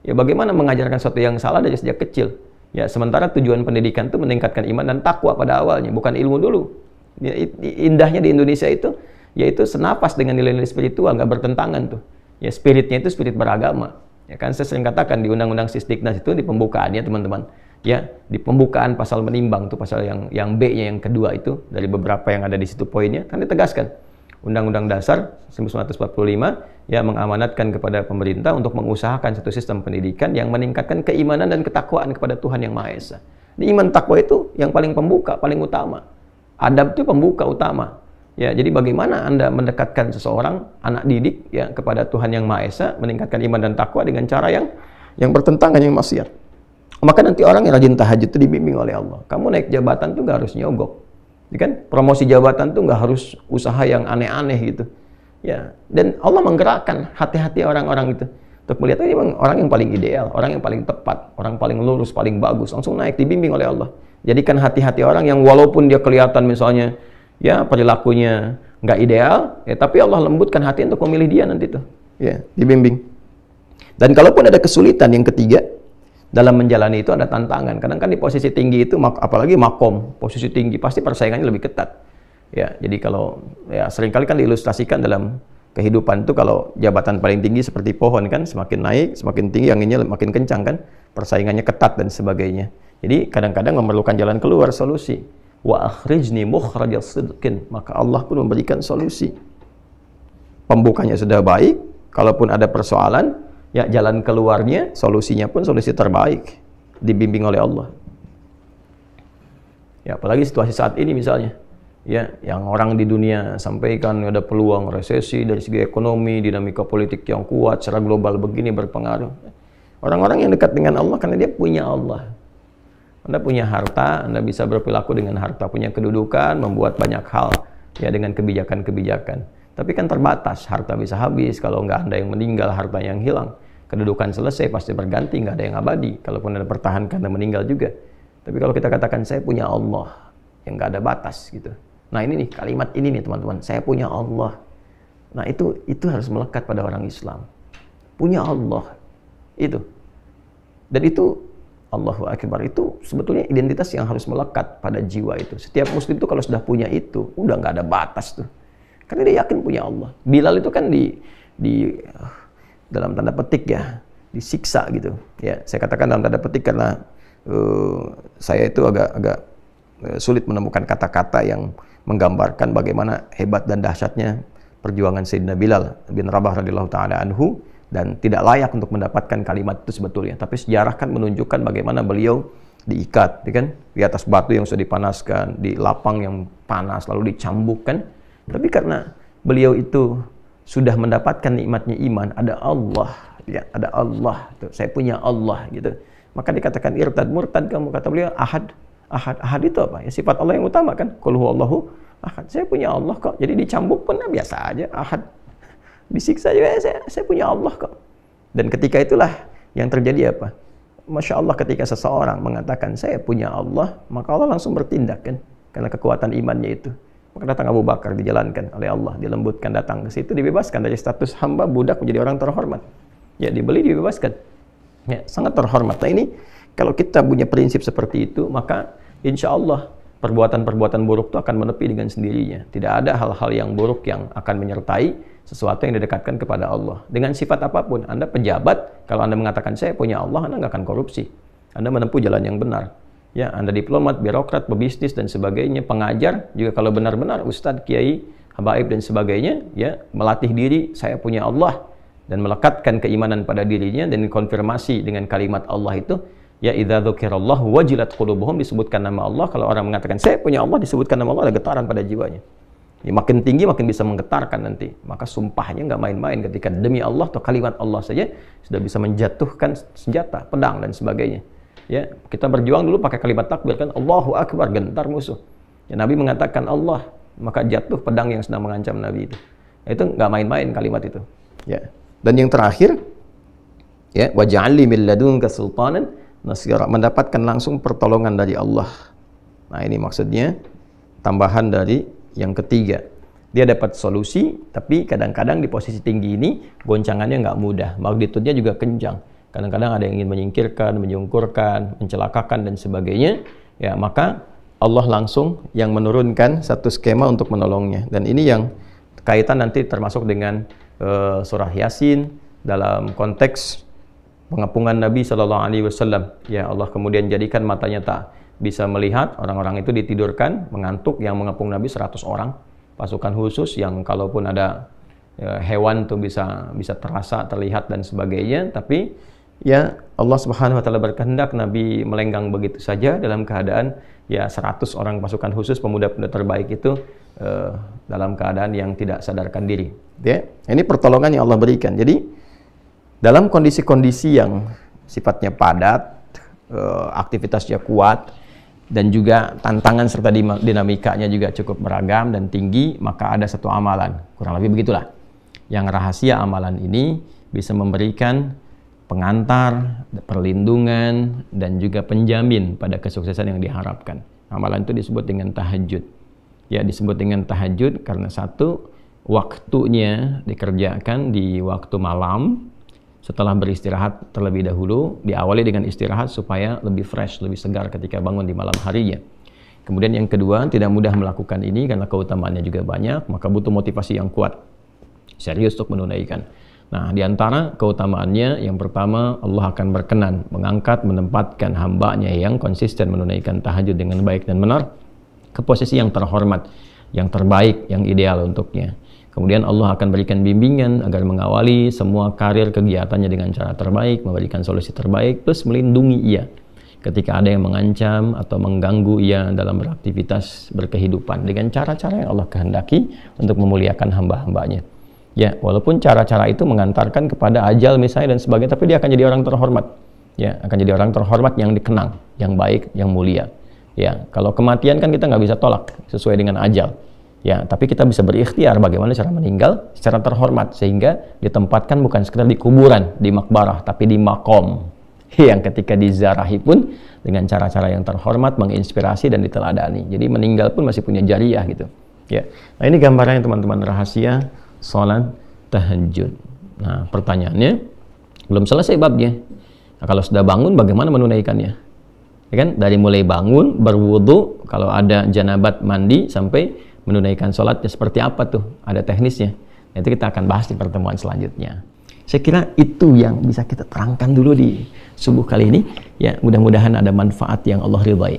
ya bagaimana mengajarkan sesuatu yang salah dari sejak kecil ya sementara tujuan pendidikan itu meningkatkan iman dan takwa pada awalnya bukan ilmu dulu ya, indahnya di Indonesia itu yaitu senapas dengan nilai-nilai spiritual nggak bertentangan tuh ya spiritnya itu spirit beragama ya kan saya sering katakan di undang-undang sisdiknas itu di pembukaannya teman-teman ya di pembukaan pasal menimbang tuh pasal yang yang B-nya yang kedua itu dari beberapa yang ada di situ poinnya kan ditegaskan Undang-Undang Dasar 1945 ya mengamanatkan kepada pemerintah untuk mengusahakan satu sistem pendidikan yang meningkatkan keimanan dan ketakwaan kepada Tuhan Yang Maha Esa. Di iman takwa itu yang paling pembuka, paling utama. Adab itu pembuka utama. Ya, jadi bagaimana Anda mendekatkan seseorang anak didik ya kepada Tuhan Yang Maha Esa, meningkatkan iman dan takwa dengan cara yang yang bertentangan yang maksiat. Maka nanti orang yang rajin tahajud itu dibimbing oleh Allah. Kamu naik jabatan tuh nggak harus nyogok. Ya kan? Promosi jabatan tuh nggak harus usaha yang aneh-aneh gitu. Ya, dan Allah menggerakkan hati-hati orang-orang itu untuk melihat oh, ini memang orang yang paling ideal, orang yang paling tepat, orang paling lurus, paling bagus, langsung naik dibimbing oleh Allah. Jadikan hati-hati orang yang walaupun dia kelihatan misalnya ya perilakunya nggak ideal, ya tapi Allah lembutkan hati untuk memilih dia nanti tuh. Ya, dibimbing. Dan kalaupun ada kesulitan yang ketiga, dalam menjalani itu ada tantangan. Kadang kan di posisi tinggi itu apalagi makom, posisi tinggi pasti persaingannya lebih ketat. Ya, jadi kalau ya seringkali kan diilustrasikan dalam kehidupan itu kalau jabatan paling tinggi seperti pohon kan semakin naik, semakin tinggi anginnya makin kencang kan, persaingannya ketat dan sebagainya. Jadi kadang-kadang memerlukan jalan keluar solusi. Wa akhrijni mukhrajal sidqin, maka Allah pun memberikan solusi. Pembukanya sudah baik, kalaupun ada persoalan, ya jalan keluarnya solusinya pun solusi terbaik dibimbing oleh Allah ya apalagi situasi saat ini misalnya ya yang orang di dunia sampaikan ada peluang resesi dari segi ekonomi dinamika politik yang kuat secara global begini berpengaruh orang-orang yang dekat dengan Allah karena dia punya Allah anda punya harta, Anda bisa berperilaku dengan harta, punya kedudukan, membuat banyak hal ya dengan kebijakan-kebijakan. Tapi kan terbatas, harta bisa habis kalau nggak Anda yang meninggal, harta yang hilang kedudukan selesai pasti berganti, nggak ada yang abadi. Kalaupun ada pertahankan dan meninggal juga. Tapi kalau kita katakan saya punya Allah yang nggak ada batas gitu. Nah ini nih kalimat ini nih teman-teman, saya punya Allah. Nah itu itu harus melekat pada orang Islam. Punya Allah itu. Dan itu Allahu Akbar itu sebetulnya identitas yang harus melekat pada jiwa itu. Setiap muslim itu kalau sudah punya itu, udah nggak ada batas tuh. Karena dia yakin punya Allah. Bilal itu kan di di dalam tanda petik ya disiksa gitu ya saya katakan dalam tanda petik karena uh, saya itu agak agak eh, sulit menemukan kata-kata yang menggambarkan bagaimana hebat dan dahsyatnya perjuangan Sayyidina Bilal bin Rabah radhiyallahu taala anhu dan tidak layak untuk mendapatkan kalimat itu sebetulnya tapi sejarah kan menunjukkan bagaimana beliau diikat ya kan di atas batu yang sudah dipanaskan di lapang yang panas lalu dicambuk kan tapi karena beliau itu sudah mendapatkan nikmatnya iman, ada Allah, ya, ada Allah, tuh, saya punya Allah gitu. Maka dikatakan irtad murtad kamu kata beliau ahad, ahad, ahad itu apa? Ya sifat Allah yang utama kan. kulhu Allahu ahad. Saya punya Allah kok. Jadi dicambuk pun ya, biasa aja ahad. Disiksa juga ya, saya, saya punya Allah kok. Dan ketika itulah yang terjadi apa? Masya Allah ketika seseorang mengatakan saya punya Allah, maka Allah langsung bertindak kan karena kekuatan imannya itu. Maka datang Abu Bakar dijalankan oleh Allah, dilembutkan datang ke situ, dibebaskan dari status hamba budak menjadi orang terhormat. Ya dibeli dibebaskan. Ya, sangat terhormat. Nah ini kalau kita punya prinsip seperti itu, maka insya Allah perbuatan-perbuatan buruk itu akan menepi dengan sendirinya. Tidak ada hal-hal yang buruk yang akan menyertai sesuatu yang didekatkan kepada Allah. Dengan sifat apapun, Anda pejabat, kalau Anda mengatakan saya punya Allah, Anda nggak akan korupsi. Anda menempuh jalan yang benar ya Anda diplomat, birokrat, pebisnis dan sebagainya, pengajar juga kalau benar-benar ustadz, kiai, habaib dan sebagainya ya melatih diri saya punya Allah dan melekatkan keimanan pada dirinya dan konfirmasi dengan kalimat Allah itu ya idza dzukirallah wajilat qulubuhum disebutkan nama Allah kalau orang mengatakan saya punya Allah disebutkan nama Allah ada getaran pada jiwanya ya, makin tinggi makin bisa menggetarkan nanti maka sumpahnya nggak main-main ketika demi Allah atau kalimat Allah saja sudah bisa menjatuhkan senjata pedang dan sebagainya Ya, kita berjuang dulu pakai kalimat takbir kan Allahu Akbar gentar musuh. Ya, Nabi mengatakan Allah maka jatuh pedang yang sedang mengancam Nabi itu. Ya, itu nggak main-main kalimat itu. Ya. Dan yang terakhir ya Ali miladun kesultanan sultanan nasira mendapatkan langsung pertolongan dari Allah. Nah, ini maksudnya tambahan dari yang ketiga. Dia dapat solusi, tapi kadang-kadang di posisi tinggi ini goncangannya nggak mudah, magnitudenya juga kencang. Kadang-kadang ada yang ingin menyingkirkan, menyungkurkan, mencelakakan dan sebagainya. Ya, maka Allah langsung yang menurunkan satu skema untuk menolongnya. Dan ini yang kaitan nanti termasuk dengan uh, surah Yasin dalam konteks pengepungan Nabi Shallallahu Alaihi Wasallam. Ya Allah kemudian jadikan matanya tak bisa melihat orang-orang itu ditidurkan mengantuk yang mengepung Nabi 100 orang pasukan khusus yang kalaupun ada ya, hewan tuh bisa bisa terasa terlihat dan sebagainya tapi ya Allah Subhanahu wa taala berkehendak Nabi melenggang begitu saja dalam keadaan ya 100 orang pasukan khusus pemuda-pemuda terbaik itu uh, dalam keadaan yang tidak sadarkan diri. Ya. Ini pertolongan yang Allah berikan. Jadi dalam kondisi-kondisi yang sifatnya padat, uh, aktivitasnya kuat dan juga tantangan serta dinamikanya juga cukup beragam dan tinggi, maka ada satu amalan. Kurang lebih begitulah. Yang rahasia amalan ini bisa memberikan pengantar, perlindungan, dan juga penjamin pada kesuksesan yang diharapkan. Amalan itu disebut dengan tahajud. Ya, disebut dengan tahajud karena satu, waktunya dikerjakan di waktu malam setelah beristirahat terlebih dahulu, diawali dengan istirahat supaya lebih fresh, lebih segar ketika bangun di malam harinya. Kemudian yang kedua, tidak mudah melakukan ini karena keutamaannya juga banyak, maka butuh motivasi yang kuat, serius untuk menunaikan. Nah, di antara keutamaannya yang pertama Allah akan berkenan mengangkat menempatkan hambanya yang konsisten menunaikan tahajud dengan baik dan benar ke posisi yang terhormat, yang terbaik, yang ideal untuknya. Kemudian Allah akan berikan bimbingan agar mengawali semua karir kegiatannya dengan cara terbaik, memberikan solusi terbaik, plus melindungi ia ketika ada yang mengancam atau mengganggu ia dalam beraktivitas berkehidupan dengan cara-cara yang Allah kehendaki untuk memuliakan hamba-hambanya. Ya, walaupun cara-cara itu mengantarkan kepada ajal misalnya dan sebagainya, tapi dia akan jadi orang terhormat. Ya, akan jadi orang terhormat yang dikenang, yang baik, yang mulia. Ya, kalau kematian kan kita nggak bisa tolak sesuai dengan ajal. Ya, tapi kita bisa berikhtiar bagaimana cara meninggal secara terhormat sehingga ditempatkan bukan sekedar di kuburan, di makbarah, tapi di makom yang ketika dizarahi pun dengan cara-cara yang terhormat menginspirasi dan diteladani. Jadi meninggal pun masih punya jariah gitu. Ya. Nah, ini gambarannya teman-teman rahasia salat tahajud. Nah, pertanyaannya belum selesai babnya. Nah, kalau sudah bangun bagaimana menunaikannya? Ya kan? Dari mulai bangun, berwudu, kalau ada janabat mandi sampai menunaikan sholatnya seperti apa tuh? Ada teknisnya. Nanti kita akan bahas di pertemuan selanjutnya. Saya kira itu yang bisa kita terangkan dulu di subuh kali ini. Ya, mudah-mudahan ada manfaat yang Allah ridhai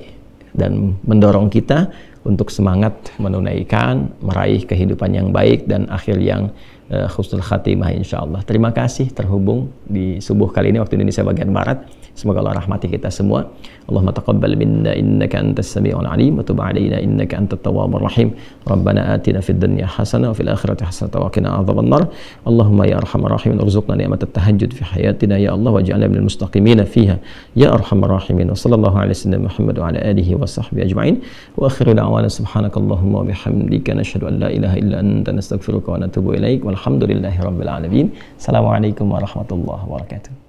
dan mendorong kita untuk semangat menunaikan, meraih kehidupan yang baik dan akhir yang uh, eh, khusnul khatimah insyaallah. Terima kasih terhubung di subuh kali ini waktu Indonesia bagian Barat. Semoga Allah rahmati kita semua. Allahumma taqabbal minna innaka antas samiul alim wa tub alaina innaka antat tawwabur rahim. Rabbana atina fid dunya hasanah wa fil akhirati hasanah wa qina adhaban nar. Allahumma ya arhamar rahimin irzuqna ni'mat at-tahajjud fi hayatina ya Allah waj'alna minal mustaqimin fiha ya arhamar rahimin. Sallallahu alaihi wasallam Muhammad wa ala alihi wa sahbihi ajma'in. Wa akhiru da'wana subhanakallahumma wa bihamdika nashhadu an la ilaha illa anta nastaghfiruka wa natubu ilaik. Walhamdulillahirabbil alamin. Assalamualaikum warahmatullahi wabarakatuh.